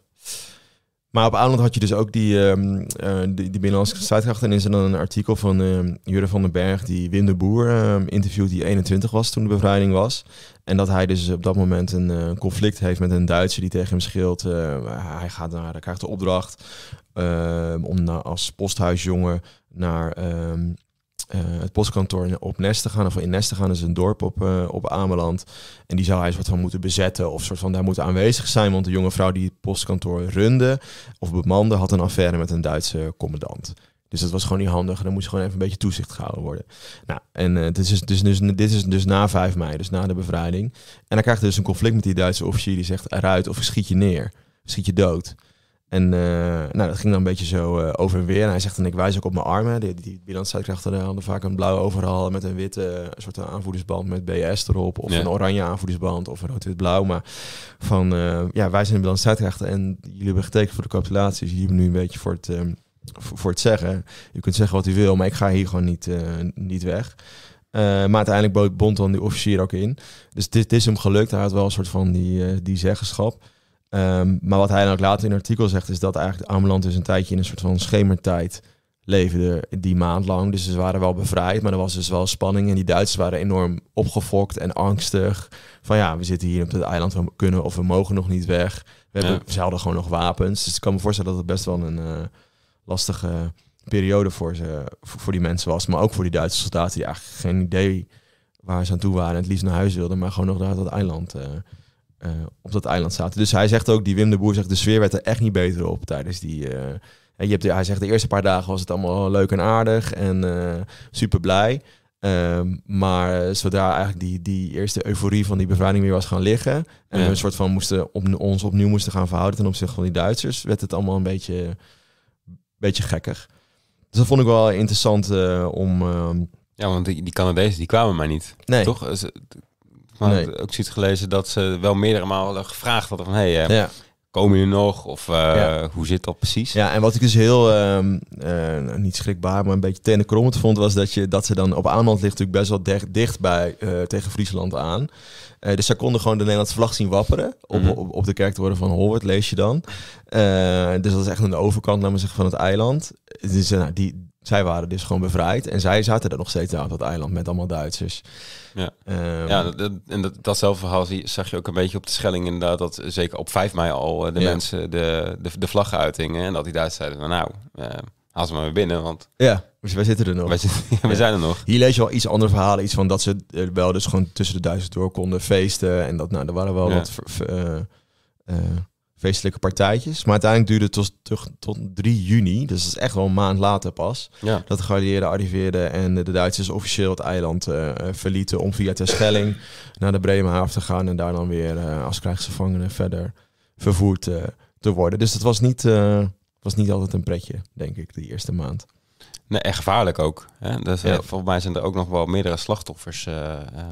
Maar op Aanland had je dus ook die, ehm, eh, die, die, binnenlandse strijdkrachten. En is er dan een artikel van ehm, Jure van den Berg, die Wim de Boer ehm, interviewt, die 21 was toen de bevrijding was. En dat hij dus op dat moment een eh, conflict heeft met een Duitser die tegen hem scheelt. Eh, hij, gaat naar, krijgt de opdracht om na, als posthuisjongen naar... Eh, het postkantoor op Neste gaan, of in Neste gaan, is een dorp op, uh, op Ameland. En die zou hij soort van moeten bezetten of soort van daar moeten aanwezig zijn, want de jonge vrouw die het postkantoor runde of bemande had een affaire met een Duitse commandant. Dus dat was gewoon niet handig. Dan moest gewoon even een beetje toezicht gehouden worden. Nou, en eh, dit, is dus, dus, dit is dus na 5 mei, dus na de bevrijding. En dan krijgt hij dus een conflict met die Duitse officier die zegt eruit of schiet je neer, schiet je dood. En eh, nou, dat ging dan een beetje zo eh, over en weer. En hij zegt, dan: ik wijs ook op mijn armen. Die, die, die hadden vaak een blauw overal met een witte soort aanvoerdersband met BS erop. Of een oranje aanvoerdersband of een rood-wit-blauw. Maar van, eh, ja, wij zijn de balans en jullie hebben getekend voor de capitulatie. Dus jullie hebben nu een beetje voor het... voor het zeggen. Je kunt zeggen wat u wil, maar ik ga hier gewoon niet, niet weg. maar uiteindelijk bond dan die officier ook in. Dus dit, is hem gelukt. Hij had wel een soort van die, die zeggenschap. Ehm, maar wat hij dan ook later in het artikel zegt, is dat eigenlijk Ameland dus een tijdje in een soort van schemertijd leefde die maand lang. Dus ze waren wel bevrijd, maar er was dus wel spanning. En die Duitsers waren enorm opgefokt en angstig. Van ja, we zitten hier op het eiland, we kunnen of we mogen nog niet weg. We hebben, Ze hadden gewoon nog wapens. Dus ik kan me voorstellen dat het best wel een eh, lastige periode voor, ze, voor, die mensen was. Maar ook voor die Duitse soldaten die eigenlijk geen idee waar ze aan toe waren. En het liefst naar huis wilden, maar gewoon nog naar dat eiland eh, eh, op dat eiland zaten. Dus hij zegt ook, die Wim de Boer zegt, de sfeer werd er echt niet beter op tijdens die... Eh, je hebt, hij zegt, de eerste paar dagen was het allemaal leuk en aardig en eh, super blij. Ehm, maar zodra eigenlijk die, die eerste euforie van die bevrijding weer was gaan liggen... en een soort van moesten op, ons opnieuw moesten gaan verhouden ten opzichte van die Duitsers... werd het allemaal een beetje, beetje gekkig. Dus dat vond ik wel interessant om... Ehm, ja, want die, die Canadezen die kwamen maar niet. Nee. Toch? Maar ik heb ook gelezen dat ze wel meerdere malen gevraagd hadden van... Hey, eh, ja. Komen jullie nog? Of eh, hoe zit dat precies? Ja, en wat ik dus heel, ehm, eh, nou, niet schrikbaar, maar een beetje tenenkrommend vond... was dat, je, dat ze dan op aanland ligt natuurlijk best wel dicht, bij, tegen Friesland aan. dus ze konden gewoon de Nederlandse vlag zien wapperen. Op, mm. op, op, de kerktoren van Holwert, lees je dan. dus dat is echt een overkant, naar me zeggen, van het eiland. Dus nou, die zij waren dus gewoon bevrijd. En zij zaten er nog steeds aan dat eiland met allemaal Duitsers. Ja, um, ja en dat, datzelfde verhaal zag je ook een beetje op de Schelling inderdaad. Dat zeker op 5 mei al eh, de mensen de, de, de vlaggen uitingen. En dat die Duitsers zeiden van nou... Uh, haal ze maar weer binnen, want... Ja, dus wij zitten er nog. Wij zitten, we zijn er nog. Hier lees je wel iets andere verhalen. Iets van dat ze wel dus gewoon tussen de Duitsers door konden feesten. En dat, nou, er waren wel wat... Uh, feestelijke partijtjes. Maar uiteindelijk duurde het tot, tot, 3 juni, dus dat is echt wel een maand later pas, dat de geallieerden arriveerden en de Duitsers officieel het eiland eh, eh, verlieten om via Terschelling naar de Bremerhaven te gaan en daar dan weer eh, als krijgsgevangenen verder vervoerd te worden. Dus dat was niet, was niet altijd een pretje, denk ik, de eerste maand. Nee, echt gevaarlijk ook. Hè? Dus, Volgens mij zijn er ook nog wel meerdere slachtoffers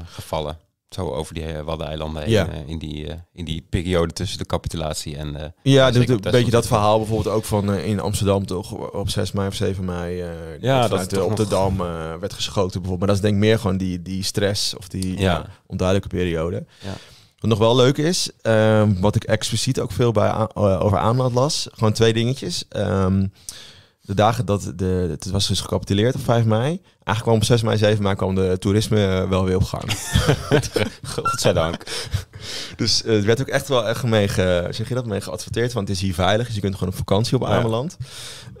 gevallen zo over die uh, Waddeneilanden eh, in, die, eh, in die periode tussen de capitulatie en... ja, dus een beetje dat verhaal bijvoorbeeld ook van in Amsterdam toch op 6 mei of 7 mei. ja, dat op de Dam werd geschoten bijvoorbeeld. Maar dat is denk ik meer gewoon die, die stress of die ja. onduidelijke periode. Ja. Wat nog wel leuk is, ehm, wat ik expliciet ook veel bij, over aanlaat las, gewoon twee dingetjes. Ehm, de dagen dat de, het was dus gecapituleerd op 5 mei. Eigenlijk kwam op 6 mei, 7 mei kwam de toerisme eh, wel weer op gang. Godzijdank. dus uh, werd ook echt wel echt mee, zeg je dat, mee geadverteerd. Want het is hier veilig, dus je kunt gewoon op vakantie op Ameland.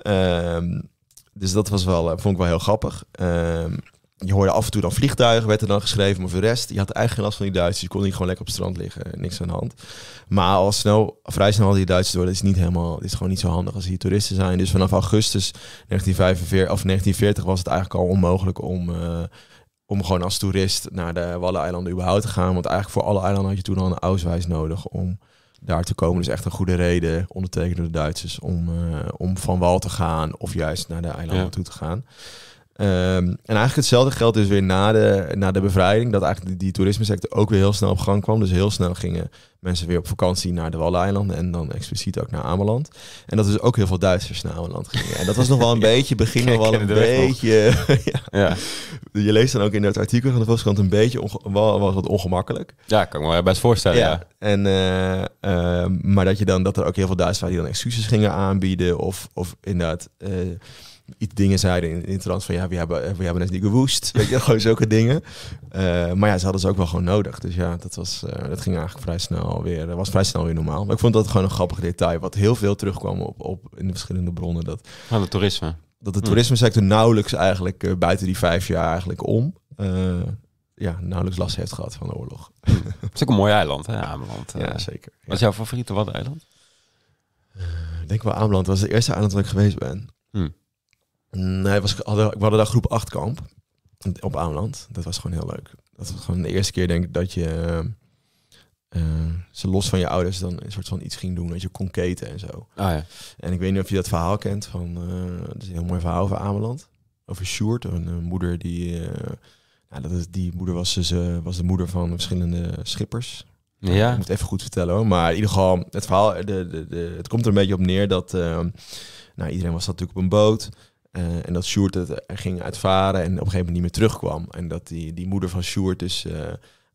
Ehm, dus dat was wel, eh, vond ik wel heel grappig. Ehm, je hoorde af en toe dan vliegtuigen, werd er dan geschreven. Maar voor de rest, je had eigenlijk geen last van die Duitsers. Je kon niet gewoon lekker op het strand liggen, niks aan de hand. Maar al snel, vrij snel hadden die Duitsers door. Dat is, niet helemaal, Het is gewoon niet zo handig als hier toeristen zijn. Dus vanaf augustus 1945, of 1940 was het eigenlijk al onmogelijk om... Eh, om gewoon als toerist naar de Waddeneilanden überhaupt te gaan. Want eigenlijk voor alle eilanden had je toen al een Auswijs nodig om daar te komen. Dus echt een goede reden, ondertekend door de Duitsers, om, eh, om van wal te gaan of juist naar de eilanden toe te gaan. Ehm, en eigenlijk hetzelfde geldt dus weer na de, na de bevrijding, dat eigenlijk die, die toerisme sector ook weer heel snel op gang kwam. Dus heel snel gingen mensen weer op vakantie naar de Waddeneilanden en dan expliciet ook naar Ameland. En dat is dus ook heel veel Duitsers naar Ameland gingen. En dat was nog wel een beetje, begin nog wel een beetje... ja. Je leest dan ook in dat artikel van de Volkskrant een beetje, wel, was wat ongemakkelijk. Ja, kan ik me best voorstellen, ja. En, eh, ehm, maar dat, je dan, dat er ook heel veel Duitsers waren die dan excuses gingen aanbieden of, of inderdaad... Eh, iets dingen zeiden in, het trans van ja, we hebben, we hebben het niet gewoest. Weet je, gewoon zulke dingen. Eh, maar ja, ze hadden ze ook wel gewoon nodig. Dus ja, dat, was, uh, dat ging eigenlijk vrij snel weer. Dat was vrij snel weer normaal. Maar ik vond dat gewoon een grappig detail. Wat heel veel terugkwam op, op in de verschillende bronnen. Dat, nou, ah, het toerisme. Dat de hmm. toerisme nauwelijks eigenlijk eh, buiten die vijf jaar eigenlijk om. ja, nauwelijks last heeft gehad van de oorlog. Het is ook een mooi eiland, hè, Ameland. ja, zeker. Ja. Wat is jouw favoriete wat eiland? Ik denk wel Ameland. Dat was het eerste eiland dat ik geweest ben. Hmm. Nee, was, hadden, we hadden daar groep 8 kamp op Ameland Dat was gewoon heel leuk. Dat was gewoon de eerste keer denk ik dat je eh, eh, ze los van je ouders dan een soort van iets ging doen. Dat je konketen en zo. Ah, ja. En ik weet niet of je dat verhaal kent. Van, uh, is een heel mooi verhaal over Ameland. Over Sjoerd, een, moeder die... Nou, dat is, die moeder was, ze dus, was de moeder van verschillende schippers. Ja. Ik moet even goed vertellen hoor. Maar in ieder geval, het verhaal, de, de, het komt er een beetje op neer dat... nou, iedereen was natuurlijk op een boot. Eh, en dat Sjoerd het eh, ging uitvaren en op een gegeven moment niet meer terugkwam. En dat die, die moeder van Sjoerd dus eh,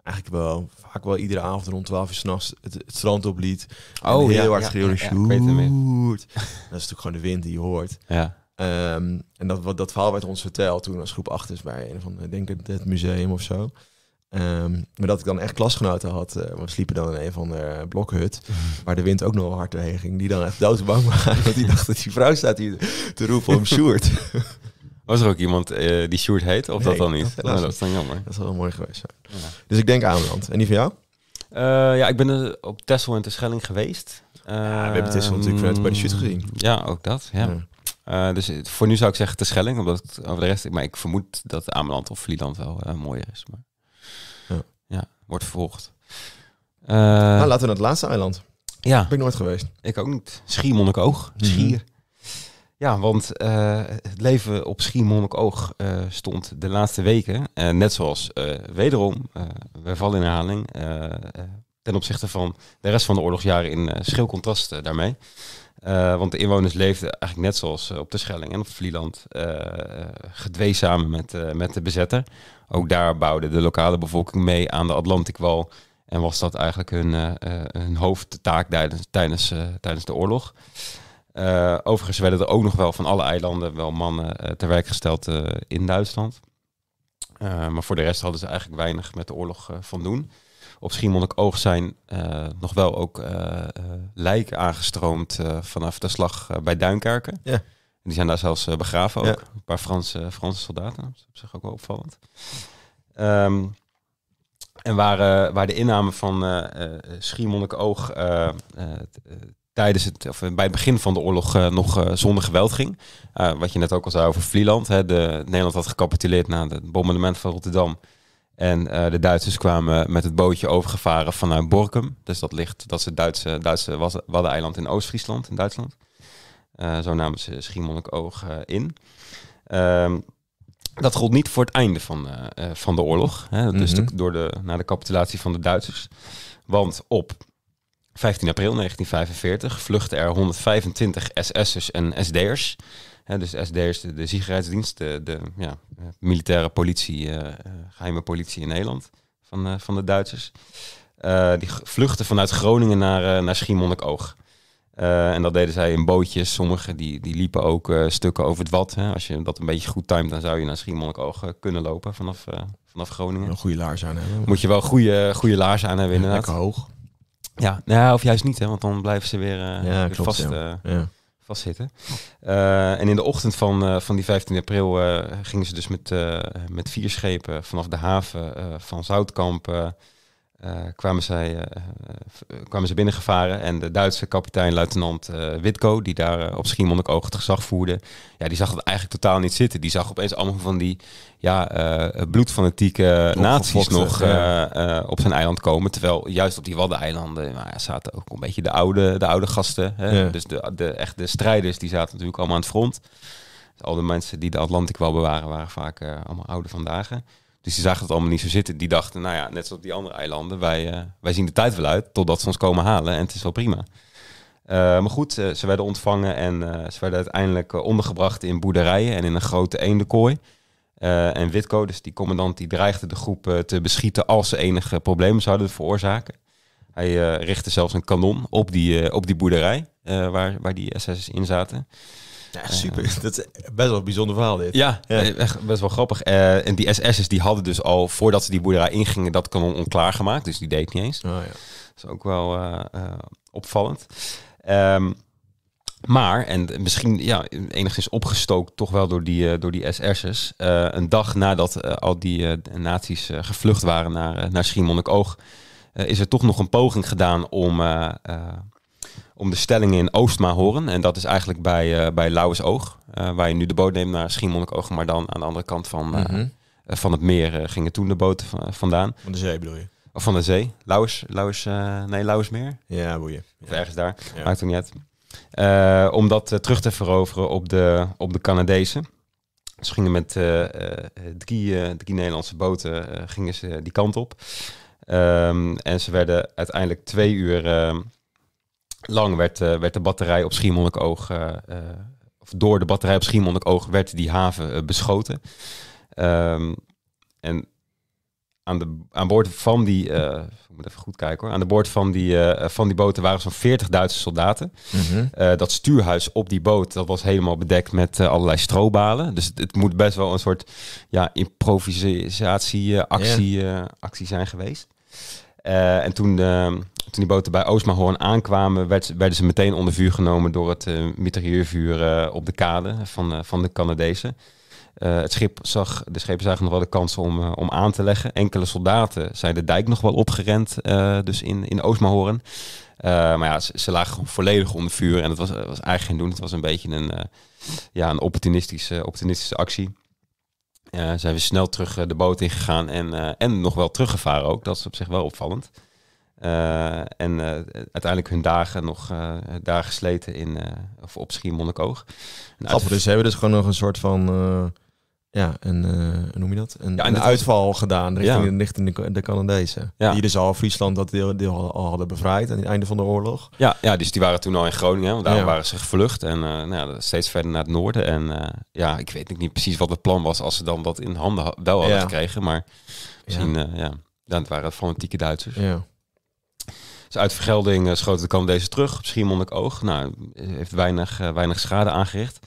eigenlijk wel vaak wel iedere avond rond 12 uur s'nachts het, het strand opliet. Oh, heel hard ja, schreeuwde Sjoerd. dat is natuurlijk gewoon de wind die je hoort. Ja. Ehm, en dat, wat, dat verhaal werd ons verteld toen als groep is bij een van, denk ik, het museum of zo. Ehm, maar dat ik dan echt klasgenoten had. Uh, we sliepen dan in een van de blokhut. Mhm. Waar de wind ook nog hard doorheen ging. Die dan echt doodsbang. waren. Want die dacht dat die vrouw staat hier te roepen om Sjoerd. Was er ook iemand eh, die Sjoerd heet? Of dat dan niet? Dat, nou, is dan jammer. Dat zou wel mooi geweest zijn. Dus ik denk Ameland. En die van jou? Eh, ja, ik ben op Tessel en Terschelling geweest. we hebben Tessel natuurlijk ehm, vanuit bij de shoot gezien. Ja, ook dat. ja. dus voor nu zou ik zeggen Terschelling, omdat over de rest. Maar ik vermoed dat Ameland of Vlieland wel uh, mooier is. Maar wordt vervolgd. Nou, eh, laten we naar het laatste eiland. Ja. Ben ik nooit geweest. Ik ook niet. Schiermonnikoog. Mhm. Schier. Ja, want eh, het leven op Schiermonnikoog eh, stond de laatste weken, net zoals wederom, we vallen in herhaling, ten opzichte van de rest van de oorlogsjaren in schil contrast daarmee. Eh, want de inwoners leefden eigenlijk net zoals eh, op de Schelling en op Vlieland, uh, eh, gedwee samen met, met de bezetter. Ook daar bouwde de lokale bevolking mee aan de Atlantikwal. En was dat eigenlijk hun, hun hoofdtaak tijdens, tijdens, tijdens de oorlog. overigens werden er ook nog wel van alle eilanden wel mannen ter werk gesteld in Duitsland. maar voor de rest hadden ze eigenlijk weinig met de oorlog van doen op Schiermonnikoog zijn eh, nog wel ook eh, eh, lijken aangestroomd vanaf de slag bij Duinkerken. Ja. En die zijn daar zelfs begraven ook. Een paar Franse, Franse soldaten, dat is op zich ook wel opvallend. Ehm, en waar, waar de inname van uh, Schiermonnikoog uh, tijdens het, of bij het begin van de oorlog nog zonder geweld ging. wat je net ook al zei over Vlieland. Hè, de, Nederland had gecapituleerd na het bombardement van Rotterdam. En eh, de Duitsers kwamen met het bootje overgevaren vanuit Borkum. Dus dat ligt, dat is het Duitse, Duitse Waddeneiland in Oost-Friesland, in Duitsland. Eh, zo namen ze Schiermonnikoog eh, in. Ehm, dat gold niet voor het einde van, van de oorlog. Hè, dus door de, na de capitulatie van de Duitsers. Want op 15 april 1945 vluchten er 125 SS'ers en SD'ers dus SD'ers, de, de Sigaretsdienst, de, de ja, eh, militaire politie, eh, eh, geheime politie in Nederland van, van de Duitsers. die vluchten vanuit Groningen naar, naar Schiermonnikoog. en dat deden zij in bootjes. Sommigen die, die liepen ook stukken over het wat. Hè. Als je dat een beetje goed timed, dan zou je naar Schiermonnikoog uh, kunnen lopen vanaf, vanaf Groningen. Een goede laars aan hebben. Moet je wel goede, goede laars aan hebben inderdaad. Lekker hoog. Ja, nou, of juist niet, hè, want dan blijven ze weer, ja, weer klopt, vast. Ja vastzitten. Uh, en in de ochtend van, eh, van die 15 april eh, gingen ze dus met, met vier schepen vanaf de haven van Zoutkamp eh, kwamen, zij, eh, eh, kwamen ze binnengevaren en de Duitse kapitein, luitenant Witko, die daar op Schiermonnikoog het gezag voerde, ja, die zag het eigenlijk totaal niet zitten. Die zag opeens allemaal van die ja, bloedfanatieke naties nog op zijn eiland komen. Terwijl juist op die Waddeneilanden nou, ja, zaten ook een beetje de oude, de oude gasten. Hè? Dus de, de, echt de strijders, die zaten natuurlijk allemaal aan het front. al de mensen die de Atlantik wel bewaren, waren vaak allemaal oude vandaag. Dus die zagen het allemaal niet zo zitten. Die dachten, nou ja, net zoals die andere eilanden, wij, eh, wij zien de tijd wel uit totdat ze ons komen halen en het is wel prima. Eh, maar goed, eh, ze, werden ontvangen en ze werden uiteindelijk ondergebracht in boerderijen en in een grote eendenkooi. en Witko, dus die commandant, die dreigde de groep te beschieten als ze enige problemen zouden veroorzaken. Hij richtte zelfs een kanon op die, op die boerderij waar, waar die SS'ers in zaten. Ja, super. dat is best wel een bijzonder verhaal dit. Ja, Echt best wel grappig. Eh, en die SS'ers die hadden dus al, voordat ze die boerderij ingingen, dat kan onklaar gemaakt. Dus die deed niet eens. Oh, ja. Dat is ook wel eh, eh, opvallend. Ehm, maar, en misschien ja, enigszins opgestookt toch wel door die, door die SS'ers. een dag nadat al die Natie's gevlucht waren naar, naar Schiermonnikoog... is er toch nog een poging gedaan om om de stellingen in Oostma horen. En dat is eigenlijk bij, uh, bij Lauwersoog, eh, waar je nu de boot neemt naar Schiermonnikoog, maar dan aan de andere kant van, eh, mhm. van het meer gingen toen de boten vandaan. Van de zee bedoel je? Of van de zee, Lauwers, Lauwers nee, Lauwersmeer. Ja, boeien. Of ergens daar, maakt het niet uit. om dat terug te veroveren op de, op de Canadezen. Ze dus gingen met drie, drie Nederlandse boten gingen ze die kant op. Ehm, en ze werden uiteindelijk twee uur ehm, lang werd, eh, werd de batterij op Schiermonnikoog, eh, eh, of door de batterij op Schiermonnikoog werd die haven beschoten. Ehm, en aan, de, aan boord van die, ik moet even goed kijken hoor, aan de boord van die, van die boten waren zo'n 40 Duitse soldaten. Mhm. dat stuurhuis op die boot, dat was helemaal bedekt met allerlei strobalen. Dus het, het, moet best wel een soort ja, improvisatie, actie, actie zijn geweest. en toen ehm, toen die boten bij Oosmahoorn aankwamen, werden ze meteen onder vuur genomen door het uh, op de kade van, eh, van de Canadezen. het schip zag, de schepen zagen nog wel de kans om, om aan te leggen. Enkele soldaten zijn de dijk nog wel opgerend, dus in, in Oosmahoorn. maar ja, ze, lagen volledig onder vuur en dat was, was eigenlijk geen doen. Het was een beetje een, ja, een opportunistische, opportunistische actie. Ze zijn weer snel terug de boot ingegaan en, en nog wel teruggevaren ook. Dat is op zich wel opvallend. Eh, en eh, uiteindelijk hun dagen nog eh, daar gesleten in, of op Schiermonnikoog. Grappig, dus ze hebben dus gewoon nog een soort van ja, en noem je dat? Een, ja, een uitval gedaan richting, ja. richting de, de Canadezen. Ja. Die dus al Friesland dat deel, al hadden bevrijd aan het einde van de oorlog. Ja, ja, dus die waren toen al in Groningen, want daar waren ze gevlucht. En nou steeds verder naar het noorden. En ja, ik weet niet precies wat het plan was als ze dan dat in handen wel hadden gekregen. Maar misschien, ja, ja dat waren fanatieke Duitsers. Ja. Dus uit vergelding eh, schoten de Canadezen terug op Schiermonnikoog. Nou, heeft weinig, eh, weinig schade aangericht.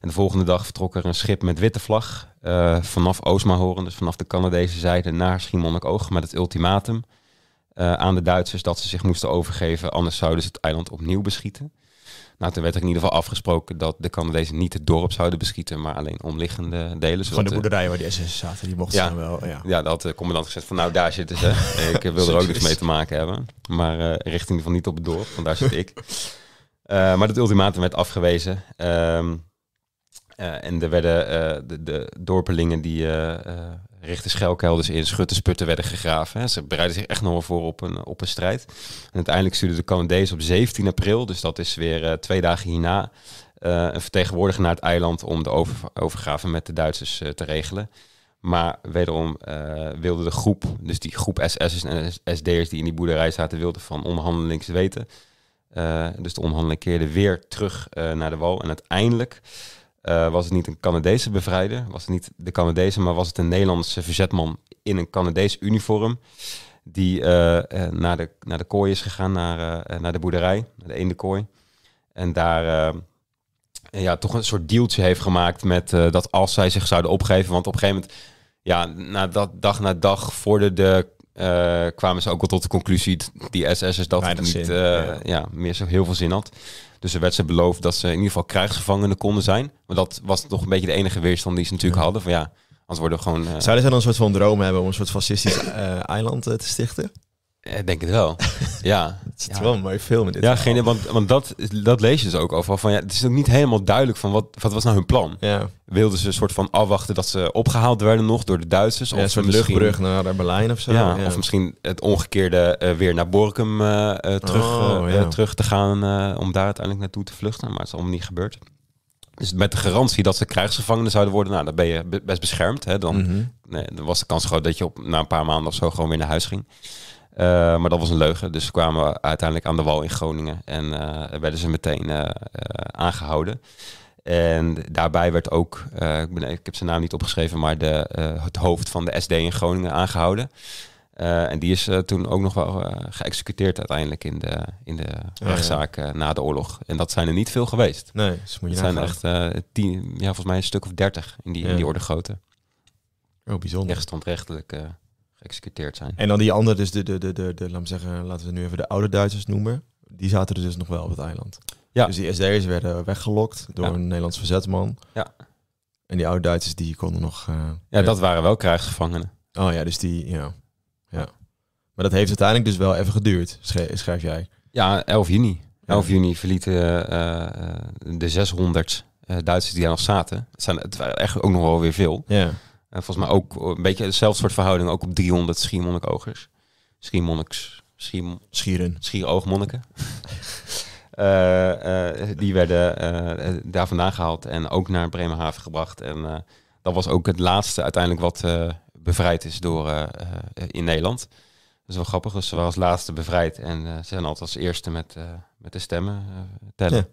En de volgende dag vertrok er een schip met witte vlag uh, vanaf Oosmahoren, dus vanaf de Canadese zijde naar Schiermonnikoog met het ultimatum aan de Duitsers dat ze zich moesten overgeven, anders zouden ze het eiland opnieuw beschieten. Nou, toen werd er in ieder geval afgesproken dat de Canadezen niet het dorp zouden beschieten, maar alleen omliggende delen. Van de eh, boerderijen waar die SS zaten, die mochten wel. Ja, ja dat de commandant gezegd van nou, daar zitten ze. ik eh, wil er ook niks mee te maken hebben. Maar eh, richting van niet op het dorp, want daar zit ik. maar dat ultimatum werd afgewezen. Ehm, en er werden de, de, dorpelingen die richten schelkelders in, schutten, sputten werden gegraven. Hè. Ze bereiden zich echt nog wel voor op een, op een strijd. En uiteindelijk stuurden de Canadezen op 17 april, dus dat is weer eh, twee dagen hierna, uh, een vertegenwoordiger naar het eiland om de over, overgave met de Duitsers eh, te regelen. Maar wederom wilde de groep, dus die groep SS'ers en SD'ers die in die boerderij zaten, wilde van onderhandelings weten. dus de onderhandeling keerde weer terug naar de wal. En uiteindelijk eh, was het niet een Canadese bevrijder? Was het niet de Canadese, maar was het een Nederlandse verzetman in een Canadees uniform? Die eh, eh, naar, de, naar de kooi is gegaan, naar, naar de boerderij, naar de kooi, En daar ja, toch een soort dealtje heeft gemaakt met dat als zij zich zouden opgeven. Want op een gegeven moment, ja, na dat, dag na dag vorderde de kwamen ze ook al tot de conclusie die SS is dat het niet ja. meer zo heel veel zin had. Dus er werd ze beloofd dat ze in ieder geval krijgsgevangenen konden zijn. Maar dat was toch een beetje de enige weerstand die ze natuurlijk hadden. Van ja, anders worden gewoon... Eh, Zouden ze dan een soort van droom hebben om een soort fascistisch eh, eiland eh, te stichten? Ik eh, denk het wel. ja. Het is wel een mooie film dit Ja, want, want dat, dat lees je dus ook over. Van, ja, het is ook niet helemaal duidelijk van wat, wat was nou hun plan. Ja. Wilden ze een soort van afwachten dat ze opgehaald werden nog door de Duitsers? of een soort luchtbrug naar Berlijn of zo. Ja, Of misschien het omgekeerde eh, weer naar Borkum eh, terug, oh, terug te gaan om daar uiteindelijk naartoe te vluchten. Maar het is allemaal niet gebeurd. Dus met de garantie dat ze krijgsgevangenen zouden worden, nou, dan ben je best beschermd. Hè? Dan, mhm. nee, dan was de kans groot dat je op, na een paar maanden of zo gewoon weer naar huis ging. Eh, maar dat was een leugen. Dus kwamen we uiteindelijk aan de wal in Groningen. En eh, werden ze meteen eh, aangehouden. En daarbij werd ook, ik, ben, ik, heb zijn naam niet opgeschreven, maar de, het hoofd van de SD in Groningen aangehouden. en die is toen ook nog wel geëxecuteerd uiteindelijk in de, in de ja, rechtszaak na de oorlog. En dat zijn er niet veel geweest. Nee, dus zijn echt tien, ja, volgens mij een stuk of dertig in die, in die orde grootte. Oh, bijzonder. Rechtsstandrechtelijk. rechtelijk geëxecuteerd zijn. En dan die andere, dus de, de, de, de, de laat zeggen, laten we nu even de oude Duitsers noemen. Die zaten er dus nog wel op het eiland. Ja. Dus die SD'ers werden weggelokt door een Nederlands verzetman Ja. En die oude Duitsers die konden nog... Eh, ja, dat waren wel krijgsgevangenen. Oh ja, dus die... Ja. ja. Maar dat heeft uiteindelijk dus wel even geduurd, schrijf jij. Ja, 11 juni. 11 juni verlieten eh, eh, de 600 Duitsers die daar nog zaten. Het zijn het waren echt ook nog wel weer veel. Ja. En volgens mij ook een beetje hetzelfde soort verhouding, ook op 300 schiermonnikogers. Schiermonniks. Schieren. Schieroogmonniken. Eh, eh, die werden eh, daar vandaan gehaald en ook naar Bremerhaven gebracht. En dat was ook het laatste uiteindelijk wat bevrijd is door, in Nederland. Dat is wel grappig. Dus ze waren als laatste bevrijd en ze zijn altijd als eerste met, met de stemmen tellen. Ja.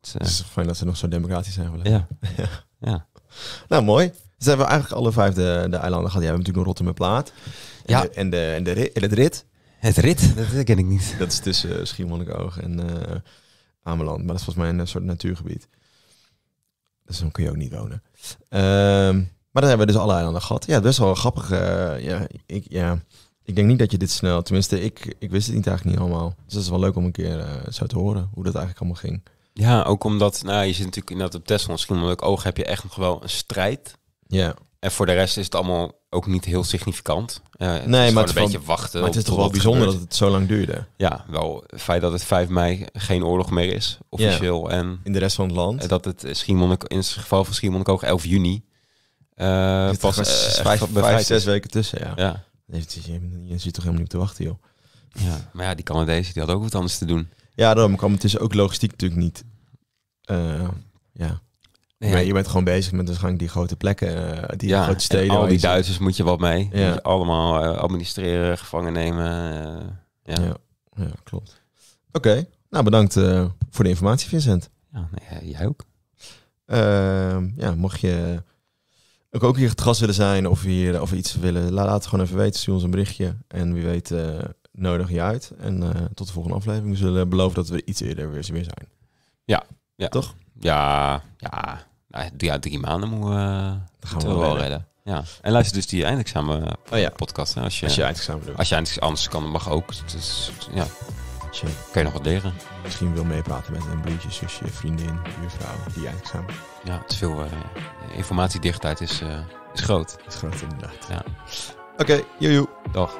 Dus, het is fijn dat ze nog zo democratisch zijn. ja. ja. Nou, mooi ze hebben eigenlijk alle vijf de, de eilanden gehad. Ja, we hebben natuurlijk nog Rotterdam Plaat. En ja. De, en, de, en, de, rit, het rit. Dat ken ik niet. Dat is tussen eh, Schiermonnikoog en uh, Ameland. Maar dat is volgens mij een eh, soort natuurgebied. Dus dan kun je ook niet wonen. Ehm, maar dan hebben we dus alle eilanden gehad. Ja, best wel grappig. ja, ik, ja, ik denk niet dat je dit snel... Tenminste, ik, ik wist het niet, eigenlijk niet allemaal. Dus dat is wel leuk om een keer zo te horen hoe dat eigenlijk allemaal ging. Ja, ook omdat, nou, je zit natuurlijk inderdaad op Tesla. Misschien oog heb je echt nog wel een strijd ja. En voor de rest is het allemaal ook niet heel significant. Uh, nee, maar het een beetje wachten. het is toch wel bijzonder dat het zo lang duurde. Ja, wel het feit dat het 5 mei geen oorlog meer is, officieel. En in de rest van het land. Eh, dat het in het geval van Schiermonnikoog 11 juni. Uh, pas vijf, vijf, zes weken tussen, ja. ja. Je, je toch helemaal niet op te wachten, joh. Ja, maar ja, die Canadezen die hadden ook wat anders te doen. Ja, daarom kwam het dus ook logistiek natuurlijk niet. ja. Nee, je bent gewoon bezig met dus waarschijnlijk die grote plekken, eh, die grote steden. al die Duitsers moet je wat mee. allemaal eh, administreren, gevangen nemen. Eh, ja. Ja, klopt. Oké, nou bedankt voor de informatie, Vincent. Ja, nee, jij ook. Ehm, ja, mocht je ook, ook hier het gast willen zijn of, hier, of iets willen, laat het gewoon even weten. Stuur ons een berichtje en wie weet nodig je uit. En tot de volgende aflevering. We zullen beloven dat we iets eerder weer zijn. Ja. ja. Toch? Ja, ja. Nou, ja, drie maanden moeten we, wel redden. Ja. En luister dus die eindexamen eh, oh, ja. podcast. als je, als je eindexamen doet. Als je eindexamen, anders kan, mag ook. Dus, ja. Check. Kun je nog wat leren. Misschien wil meepraten met een broertje, zusje, vriendin, je vrouw die eindexamen. Ja, het is veel, uh, informatiedichtheid is, eh, is groot. Is groot inderdaad. Ja. Oké, okay, Toch.